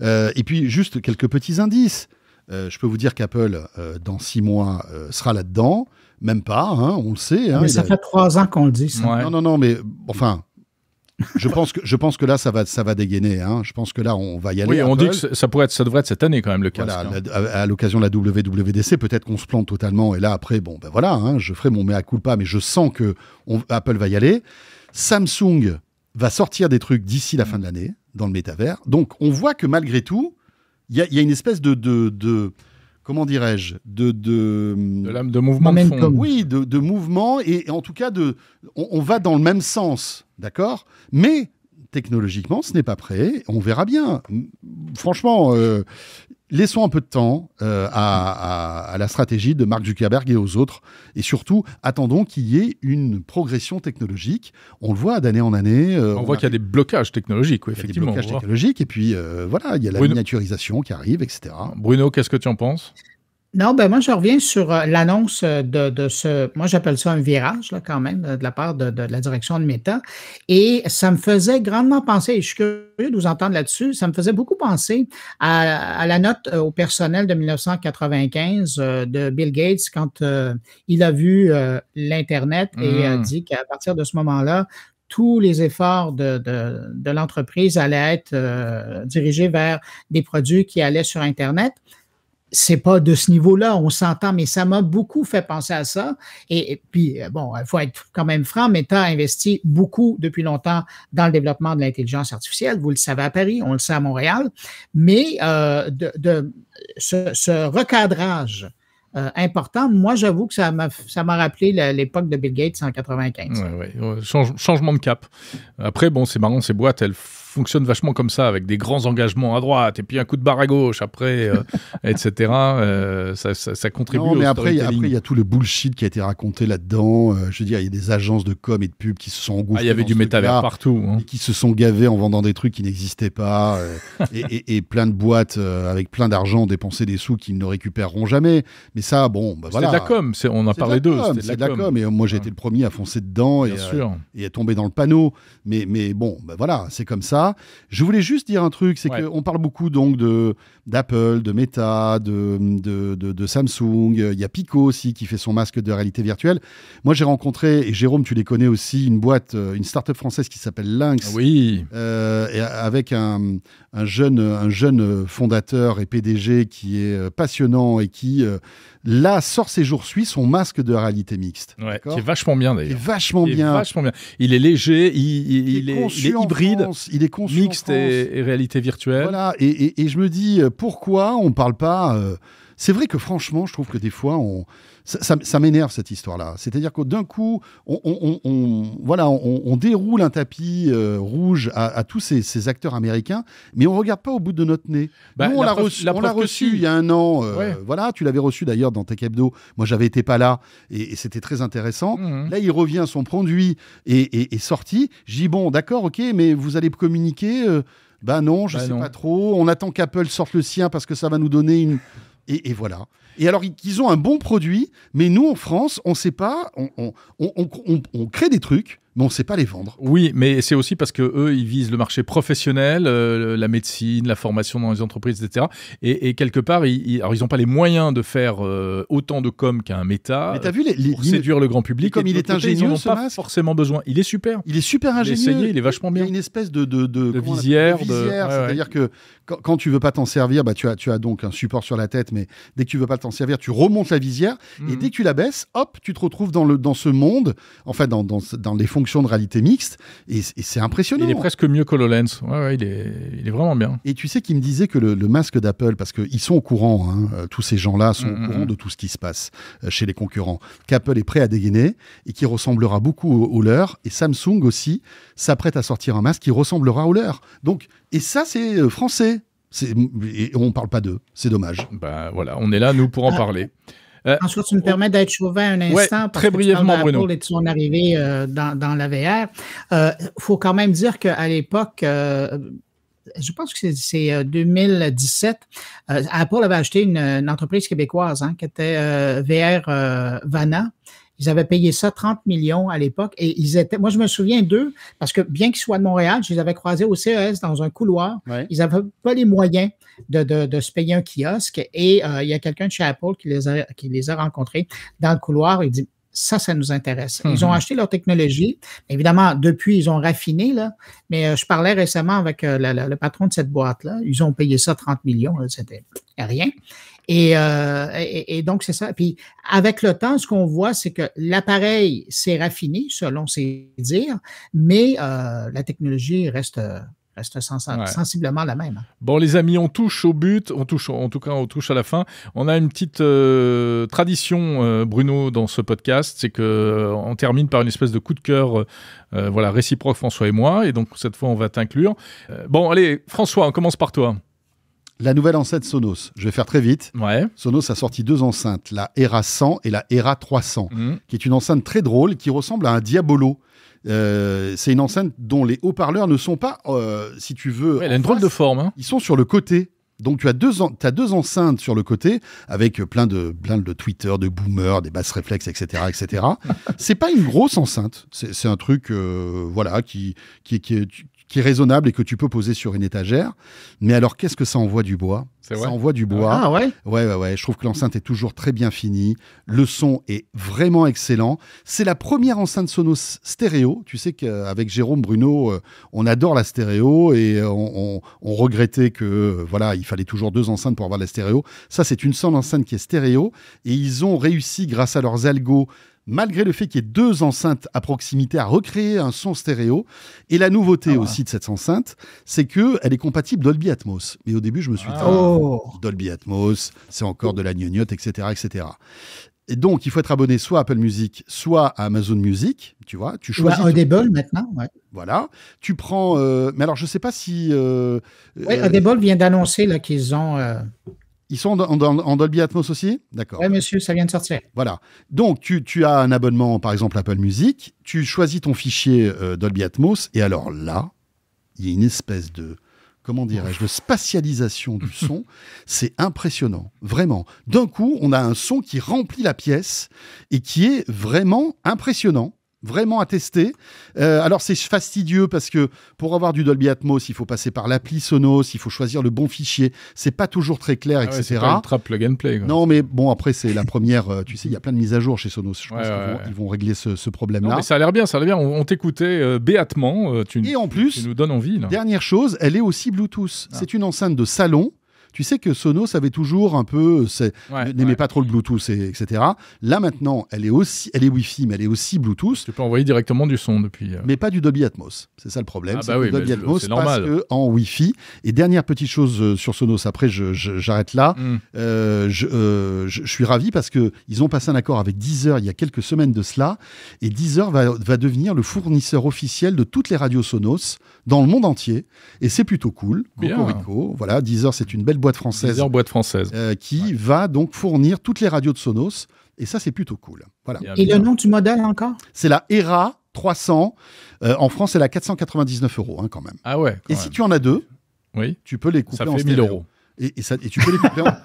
S3: et puis juste quelques petits indices. Euh, je peux vous dire qu'Apple, euh, dans six mois, euh, sera là-dedans. Même pas, hein, on le sait. Hein, mais ça fait
S1: trois ans qu'on le dit. Non,
S3: non, non, mais enfin, je pense que je pense que là ça va ça va dégainer. Hein. Je pense que là on va y aller. Oui, on dit que
S2: ça pourrait être, ça devrait être cette année quand même le cas.
S3: à, l'occasion de la WWDC, peut-être qu'on se plante totalement. Et là après, bon ben voilà, je ferai mon mea culpa, mais je sens que Apple va y aller. Samsung va sortir des trucs d'ici la fin de l'année dans le métavers. Donc on voit que malgré tout, il y, a, une espèce de, de, comment dirais-je, de, de, de, mouvement. Oui, de, mouvement, et, en tout cas, de, on, va dans le même sens, d'accord Mais technologiquement, ce n'est pas prêt. On verra bien. Franchement, euh, laissons un peu de temps euh, à, la stratégie de Mark Zuckerberg et aux autres. Et surtout, attendons qu'il y ait une progression technologique. On le voit d'année en année. Euh, on, voit qu'il y a des
S2: blocages technologiques, effectivement. Il des blocages
S3: technologiques. Et puis, voilà, il y a la miniaturisation qui arrive, etc. Bruno, qu'est-ce que tu en penses
S1: non, ben moi, je reviens sur euh, l'annonce euh, de, ce, moi j'appelle ça un virage là, quand même, de la part de, la direction de Meta. Et ça me faisait grandement penser, et je suis curieux de vous entendre là-dessus, ça me faisait beaucoup penser à, la note euh, au personnel de 1995 de Bill Gates quand il a vu l'Internet et a mm. dit qu'à partir de ce moment-là, tous les efforts de, l'entreprise allaient être dirigés vers des produits qui allaient sur Internet c'est pas de ce niveau-là, on s'entend, mais ça m'a beaucoup fait penser à ça. Et, puis, euh, bon, il faut être quand même franc, Meta a investi beaucoup depuis longtemps dans le développement de l'intelligence artificielle. Vous le savez à Paris, on le sait à Montréal. Mais euh, de, de, ce, ce recadrage euh, important. Moi, j'avoue que ça m'a, ça m'a rappelé l'époque de Bill Gates en 95. Ouais, ouais, changement
S2: de cap. Après, bon, c'est marrant, ces boîtes, elles fonctionne vachement comme ça, avec des grands engagements à droite et puis un coup de barre à gauche après, euh, etc. Euh, ça, ça, ça, contribue. Non, mais après, il
S3: y a tout le bullshit qui a été raconté là-dedans. Euh, je veux dire, il y a des agences de com et de pub qui se sont engouffrées. Ah, il y avait du métavers partout. Hein. Et qui se sont gavés en vendant des trucs qui n'existaient pas et, plein de boîtes avec plein d'argent dépensé des sous qu'ils ne récupéreront jamais. Mais ça, bon, bah voilà. C'est de la com. On a parlé d'eux. C'est de la com. Et moi, j'ai été le premier à foncer dedans et, et à tomber dans le panneau. Mais, mais bon, bah voilà, c'est comme ça. Je voulais juste dire un truc, c'est qu'on parle beaucoup donc de d'Apple, de Meta, de, de, de, Samsung. Il y a Pico aussi qui fait son masque de réalité virtuelle. Moi, j'ai rencontré, et Jérôme, tu les connais aussi, une boîte, euh, une start-up française qui s'appelle Lynx. Ah oui. Euh, et avec un, un, jeune, un jeune fondateur et PDG qui est euh, passionnant et qui, là, sort ses jours suit son masque de réalité mixte. Ouais, qui est vachement bien d'ailleurs. Vachement, vachement bien. Il est léger,
S2: il, est, est, il est hybride. il
S3: Mixte et, réalité virtuelle. Voilà, et, je me dis, euh, pourquoi on ne parle pas... Euh, c'est vrai que franchement, je trouve que des fois, on ça, m'énerve cette histoire-là. C'est-à-dire que d'un coup, on, voilà, on, déroule un tapis euh, rouge à, tous ces, acteurs américains, mais on regarde pas au bout de notre nez. Bah, nous, on l'a reçu, il y a un an. Euh, voilà, tu l'avais reçu d'ailleurs dans Tech Hebdo. Moi, j'avais été pas là et, c'était très intéressant. Mmh. Là, il revient, son produit est, sorti. Je dis bon, d'accord, ok, mais vous allez communiquer. Euh, ben bah non, je ne ben sais pas trop. On attend qu'Apple sorte le sien parce que ça va nous donner une, et, voilà. Et alors ils ont un bon produit, mais nous en France, on ne sait pas, on crée des trucs non, on pas les vendre.
S2: Oui, mais c'est aussi parce que eux, ils visent le marché professionnel, euh, la médecine, la formation dans les entreprises, etc. Et, quelque part, ils, ils n'ont pas les moyens de faire euh, autant de com qu'un méta mais as vu les, pour séduire le grand public. Comme il est ingénieux, ils pas forcément besoin. Il est super. Il est super ingénieux. il
S3: est vachement bien. Il y a une espèce de, de, visière. C'est-à-dire que quand, tu tu veux pas t'en servir, bah, tu, as, tu as donc un support sur la tête, mais dès que tu veux pas t'en servir, tu remontes la visière. Et mhm. dès que tu la baisses, hop, tu te retrouves dans, le, dans ce monde, enfin dans, dans, dans les fonds de réalité mixte. Et, c'est impressionnant. Il est presque mieux que HoloLens. Ouais, il, est, vraiment bien. Et tu sais qu'il me disait que le, masque d'Apple, parce qu'ils sont au courant, hein, euh, tous ces gens-là sont au mm, mm, courant mm. de tout ce qui se passe euh, chez les concurrents, qu'Apple est prêt à dégainer et qui ressemblera beaucoup au, leur. Et Samsung aussi s'apprête à sortir un masque qui ressemblera au leur. Donc, et ça, c'est euh, français. on ne parle pas d'eux. C'est dommage. Bah voilà, on est là, nous, pour en ah. parler. François, euh, tu me oh.
S1: permets d'être chauvin un instant. Ouais, très brièvement, Bruno. Et de son arrivée euh, dans, la VR. Il euh, faut quand même dire qu'à l'époque, je pense que c'est 2017, Apple avait acheté une, entreprise québécoise hein, qui était VR Vana. Ils avaient payé ça 30 millions à l'époque et ils étaient. Moi, je me souviens d'eux parce que bien qu'ils soient de Montréal, je les avais croisés au CES dans un couloir. Ils n'avaient pas les moyens de, de, de, se payer un kiosque et euh, il y a quelqu'un de chez Apple qui les, a, qui les a rencontrés dans le couloir et dit ça, ça nous intéresse. Ils ont mhm. acheté leur technologie. Évidemment, depuis, ils ont raffiné, là, mais euh, je parlais récemment avec euh, le, le patron de cette boîte-là. Ils ont payé ça 30 millions, c'était rien. Euh, et, et, donc, c'est ça. Puis, avec le temps, ce qu'on voit, c'est que l'appareil s'est raffiné, selon ses dires, mais euh, la technologie reste reste sensiblement la même.
S2: Bon, les amis, on touche au but, on touche, en tout cas, on touche à la fin. On a une petite euh, tradition, euh, Bruno, dans ce podcast, c'est que on termine par une espèce de coup de cœur, voilà, réciproque François et moi, et donc cette fois, on va t'inclure. bon, allez, François, on commence par toi.
S3: La nouvelle enceinte Sonos, je vais faire très vite. Sonos a sorti deux enceintes, la Era 100 et la Era 300, mhm. qui est une enceinte très drôle qui ressemble à un Diabolo. Euh, c'est une enceinte dont les haut-parleurs ne sont pas, euh, si tu veux. elle a une drôle de forme. Hein. Ils sont sur le côté. Donc tu as deux, as deux enceintes sur le côté avec plein de plein de Twitter, de boomers, des basses réflexes, etc., etc. c'est pas une grosse enceinte. C'est un truc euh, voilà qui qui, qui, qui est raisonnable et que tu peux poser sur une étagère. Mais alors, qu'est-ce que ça envoie du bois Ça envoie du bois. Ah ouais Ouais, ouais, ouais. Je trouve que l'enceinte est toujours très bien finie. Le son est vraiment excellent. C'est la première enceinte Sonos stéréo. Tu sais qu'avec Jérôme Bruno, euh, on adore la stéréo et euh, on, regrettait que euh, voilà, il fallait toujours deux enceintes pour avoir la stéréo. Ça, c'est une seule enceinte qui est stéréo et ils ont réussi grâce à leurs algos malgré le fait qu'il y ait deux enceintes à proximité, à recréer un son stéréo. Et la nouveauté ah aussi de cette enceinte, c'est qu'elle est compatible Dolby Atmos. Mais au début, je me suis dit, ah. oh. Dolby Atmos, c'est encore de la gnognotte, etc., etc. Et donc, il faut être abonné soit à Apple Music, soit à Amazon Music, tu vois. Tu choisis. Ou à
S1: Audible maintenant, ouais.
S3: Voilà. Tu prends. Euh, mais alors, je ne sais pas si. Euh, euh, Audible vient d'annoncer qu'ils ont. Ils sont en, Dolby Atmos aussi D'accord. Oui, monsieur, ça vient de sortir. Voilà. Donc, tu, as un abonnement, par exemple, Apple Music. Tu choisis ton fichier euh, Dolby Atmos. Et alors là, il y a une espèce de comment dirais-je, de spatialisation du son. C'est impressionnant, vraiment. D'un coup, on a un son qui remplit la pièce et qui est vraiment impressionnant vraiment à tester. Euh, alors c'est fastidieux parce que pour avoir du Dolby Atmos, il faut passer par l'appli Sonos, il faut choisir le bon fichier. C'est pas toujours très clair, etc. Ah ouais, le ultra plug and play. Non, mais bon après c'est la première. Euh, tu sais, il y a plein de mises à jour chez Sonos. Je pense vont, régler ce, problème-là. Ça a l'air bien, ça a l'air bien. On, t'écoutait euh, béatement. tu, Et en plus, nous donne envie. Dernière chose, elle est aussi Bluetooth. Ah. C'est une enceinte de salon. Tu sais que Sonos avait toujours un peu, euh, ouais, n'aimait pas trop le Bluetooth, et, etc. Là maintenant, elle est aussi, elle est Wi-Fi, mais elle est aussi Bluetooth. Tu peux envoyer directement du son depuis. Euh. Mais pas du Dolby Atmos. C'est ça le problème. Ah bah Dolby Atmos parce que en Wi-Fi. Et dernière petite chose euh, sur Sonos. Après, j'arrête là. Hmm. je, suis ravi parce que ils ont passé un accord avec Deezer il y a quelques semaines de cela, et Deezer va, va devenir le fournisseur officiel de toutes les radios Sonos dans le monde entier. Et c'est plutôt cool. Rico. Voilà, Deezer, c'est une belle boîte française. boîte française. Euh, qui va donc fournir toutes les radios de Sonos. Et ça, c'est plutôt cool. Voilà. Et le nom du modèle encore C'est la ERA 300. Euh, en France, elle a 499 euros hein, quand même. Ah ouais. et si tu en as deux, oui. tu peux les couper ça en 1000 euros. Et, ça, et, tu peux les coupler en...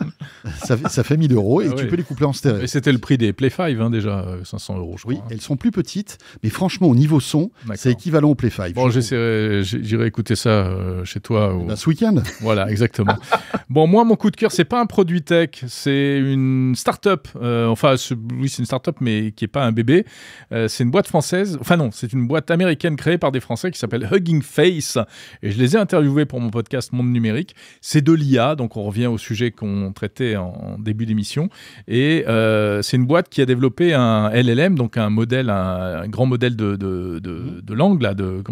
S3: ça, fait, 1000 euros et ah tu peux les coupler en stéréo. Et c'était le prix des Play 5 hein, déjà, 500 euh, euros je crois. Oui, elles sont plus petites, mais franchement au niveau son, c'est équivalent aux Play
S2: 5. Bon, j'irai écouter ça euh, chez toi. Eh ben, ce week-end. Voilà, exactement. bon, moi mon coup de cœur, c'est pas un produit tech, c'est une start-up. Euh, enfin, oui, c'est une start-up, mais qui est pas un bébé. c'est une boîte française. Enfin non, c'est une boîte américaine créée par des Français qui s'appelle Hugging Face. Et je les ai interviewés pour mon podcast Monde Numérique. C'est de l'IA donc on revient au sujet qu'on traitait en début d'émission. Et euh, c'est une boîte qui a développé un LLM, donc un modèle, un, grand modèle de, de, de, mhm. langue, là, de,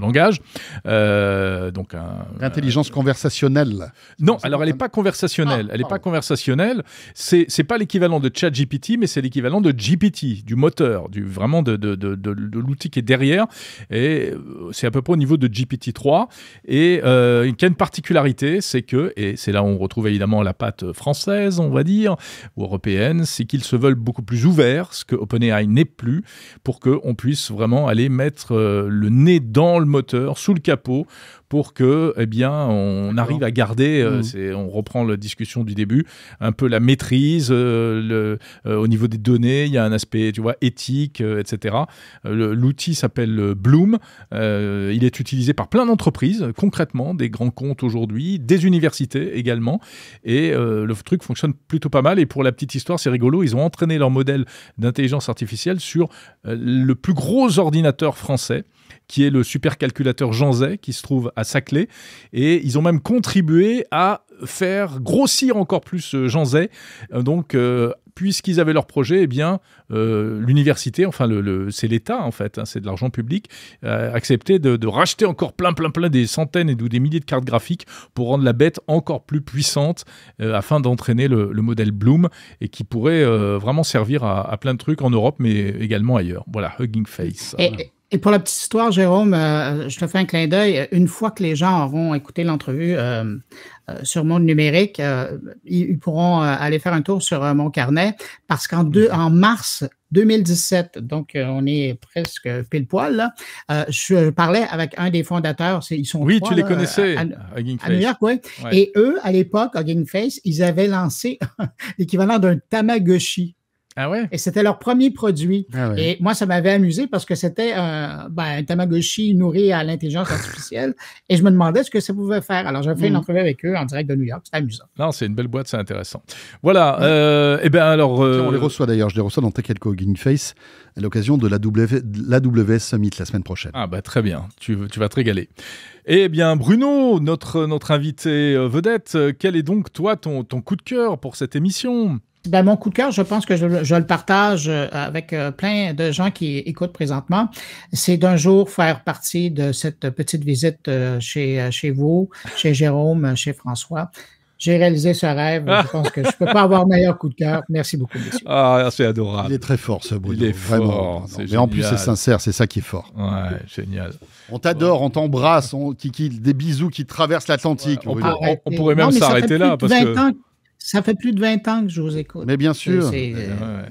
S2: langage. Euh, donc euh, intelligence conversationnelle. Non, alors elle n'est pas conversationnelle. Ah, elle n'est pas conversationnelle. C'est n'est pas l'équivalent de ChatGPT, mais c'est l'équivalent de GPT, du moteur, du, vraiment de, de l'outil qui est derrière. Et euh, c'est à peu près au niveau de GPT-3. Et euh, qui a une particularité, c'est que, et c'est là où on retrouve évidemment la patte française, on va dire, ou européenne, c'est qu'ils se veulent beaucoup plus ouverts, ce que OpenAI n'est plus, pour qu'on puisse vraiment aller mettre euh, le nez dans le moteur, sous le capot, pour que, eh bien, on arrive à garder, euh, mm. on reprend la discussion du début, un peu la maîtrise euh, euh, au niveau des données. Il y a un aspect, tu vois, éthique, etc. l'outil s'appelle Bloom. il est utilisé par plein d'entreprises, concrètement, des grands comptes aujourd'hui, des universités également. Et le truc fonctionne plutôt pas mal. Et pour la petite histoire, c'est rigolo, ils ont entraîné leur modèle d'intelligence artificielle sur le plus gros ordinateur français qui est le supercalculateur Jean Zay, qui se trouve à Saclay. Et ils ont même contribué à faire grossir encore plus euh, Jean Zay. Euh, donc, euh, puisqu'ils avaient leur projet, eh bien, l'université, enfin, le, c'est l'État, en fait, hein, c'est de l'argent public, a accepté de, racheter encore plein, plein, plein des centaines et des milliers de cartes graphiques pour rendre la bête encore plus puissante afin d'entraîner le, modèle Bloom et qui pourrait vraiment servir à, à, plein de trucs en Europe, mais également ailleurs. Voilà, Hugging Face. Et,
S1: et pour la petite histoire, Jérôme, euh, je te fais un clin d'œil. Une fois que les gens auront écouté l'entrevue euh, euh, sur Monde numérique, ils, pourront aller faire un tour sur mon carnet parce qu'en mhm. mars 2017, donc on est presque pile poil, je parlais avec un des fondateurs. Ils sont oui, tu les connaissais, à, New York, oui. Et eux, à l'époque, Hugging Face, ils avaient lancé l'équivalent d'un Tamagotchi. Ah ouais? Et c'était leur premier produit. Ah et moi, ça m'avait amusé parce que c'était un, ben, Tamagotchi nourri à l'intelligence artificielle. et je me demandais ce que ça pouvait faire. Alors, j'ai fait une mm. entrevue avec eux en direct de New York. C'était amusant.
S2: Non, c'est une belle boîte, c'est intéressant.
S3: Voilà. et euh, eh bien alors. Euh, on les reçoit d'ailleurs. Je les reçois dans Tech Face à l'occasion de la, w... Summit la semaine prochaine. Ah, bah très bien.
S2: Tu, tu vas te régaler. Eh bien, Bruno, notre, notre invité euh, vedette,
S1: quel est donc, toi, ton, ton coup de cœur pour cette émission? Ben, mon coup de cœur, je pense que je, le partage euh, avec euh, plein de gens qui écoutent présentement. C'est d'un jour faire partie de cette petite visite euh, chez, chez vous, chez Jérôme, chez François. J'ai réalisé ce rêve. Je pense que je ne peux pas avoir meilleur coup de cœur. Merci beaucoup, monsieur.
S3: Ah, c'est adorable. Il est très fort, ce bruit. Il est Vraiment. fort. mais en plus, c'est sincère. C'est ça qui est fort. Ouais, génial. On t'adore, on t'embrasse, on, qui, des bisous qui traversent l'Atlantique. on, pourrait même s'arrêter là. Parce que...
S1: Ça fait plus de 20 ans que je vous écoute. Mais bien sûr. Euh,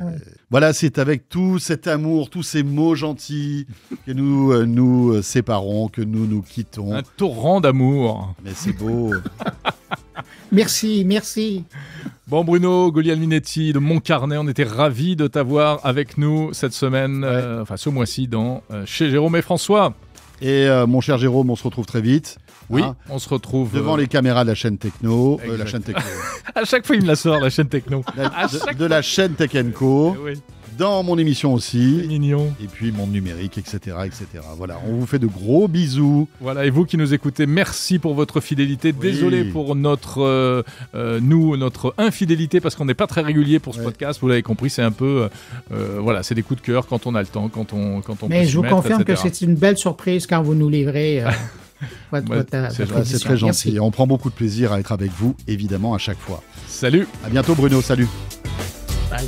S3: voilà, c'est avec tout cet amour, tous ces mots gentils que nous euh, nous euh, séparons, que nous nous quittons. Un
S2: torrent d'amour. Mais c'est beau. merci, merci. Bon Bruno, Minetti de Mon Carnet, on était ravis de t'avoir avec nous cette semaine, enfin ce mois-ci dans Chez Jérôme et François.
S3: Et mon cher Jérôme, on se retrouve très vite. Oui, hein, on se retrouve devant euh, les caméras de la chaîne Techno. Euh, la chaîne Techno.
S2: à chaque fois, il me la sort, la chaîne Techno. de,
S3: la chaîne Tech eh Dans mon émission aussi. Mignon. Et puis mon numérique, etc., etc. Voilà, on vous fait de gros bisous.
S2: Voilà, et vous qui nous écoutez, merci pour votre fidélité. Désolé pour notre, euh, nous, notre infidélité parce qu'on n'est pas très régulier pour ce podcast. Vous l'avez compris, c'est un peu, voilà, c'est des coups de cœur quand on a le temps, quand on, quand
S3: on. Mais je vous confirme que c'est
S1: une belle surprise quand vous nous livrez. Euh, c'est très gentil.
S3: On prend beaucoup de plaisir à être avec vous, évidemment, à chaque fois. Salut. À bientôt, Bruno. Salut.
S1: Bye.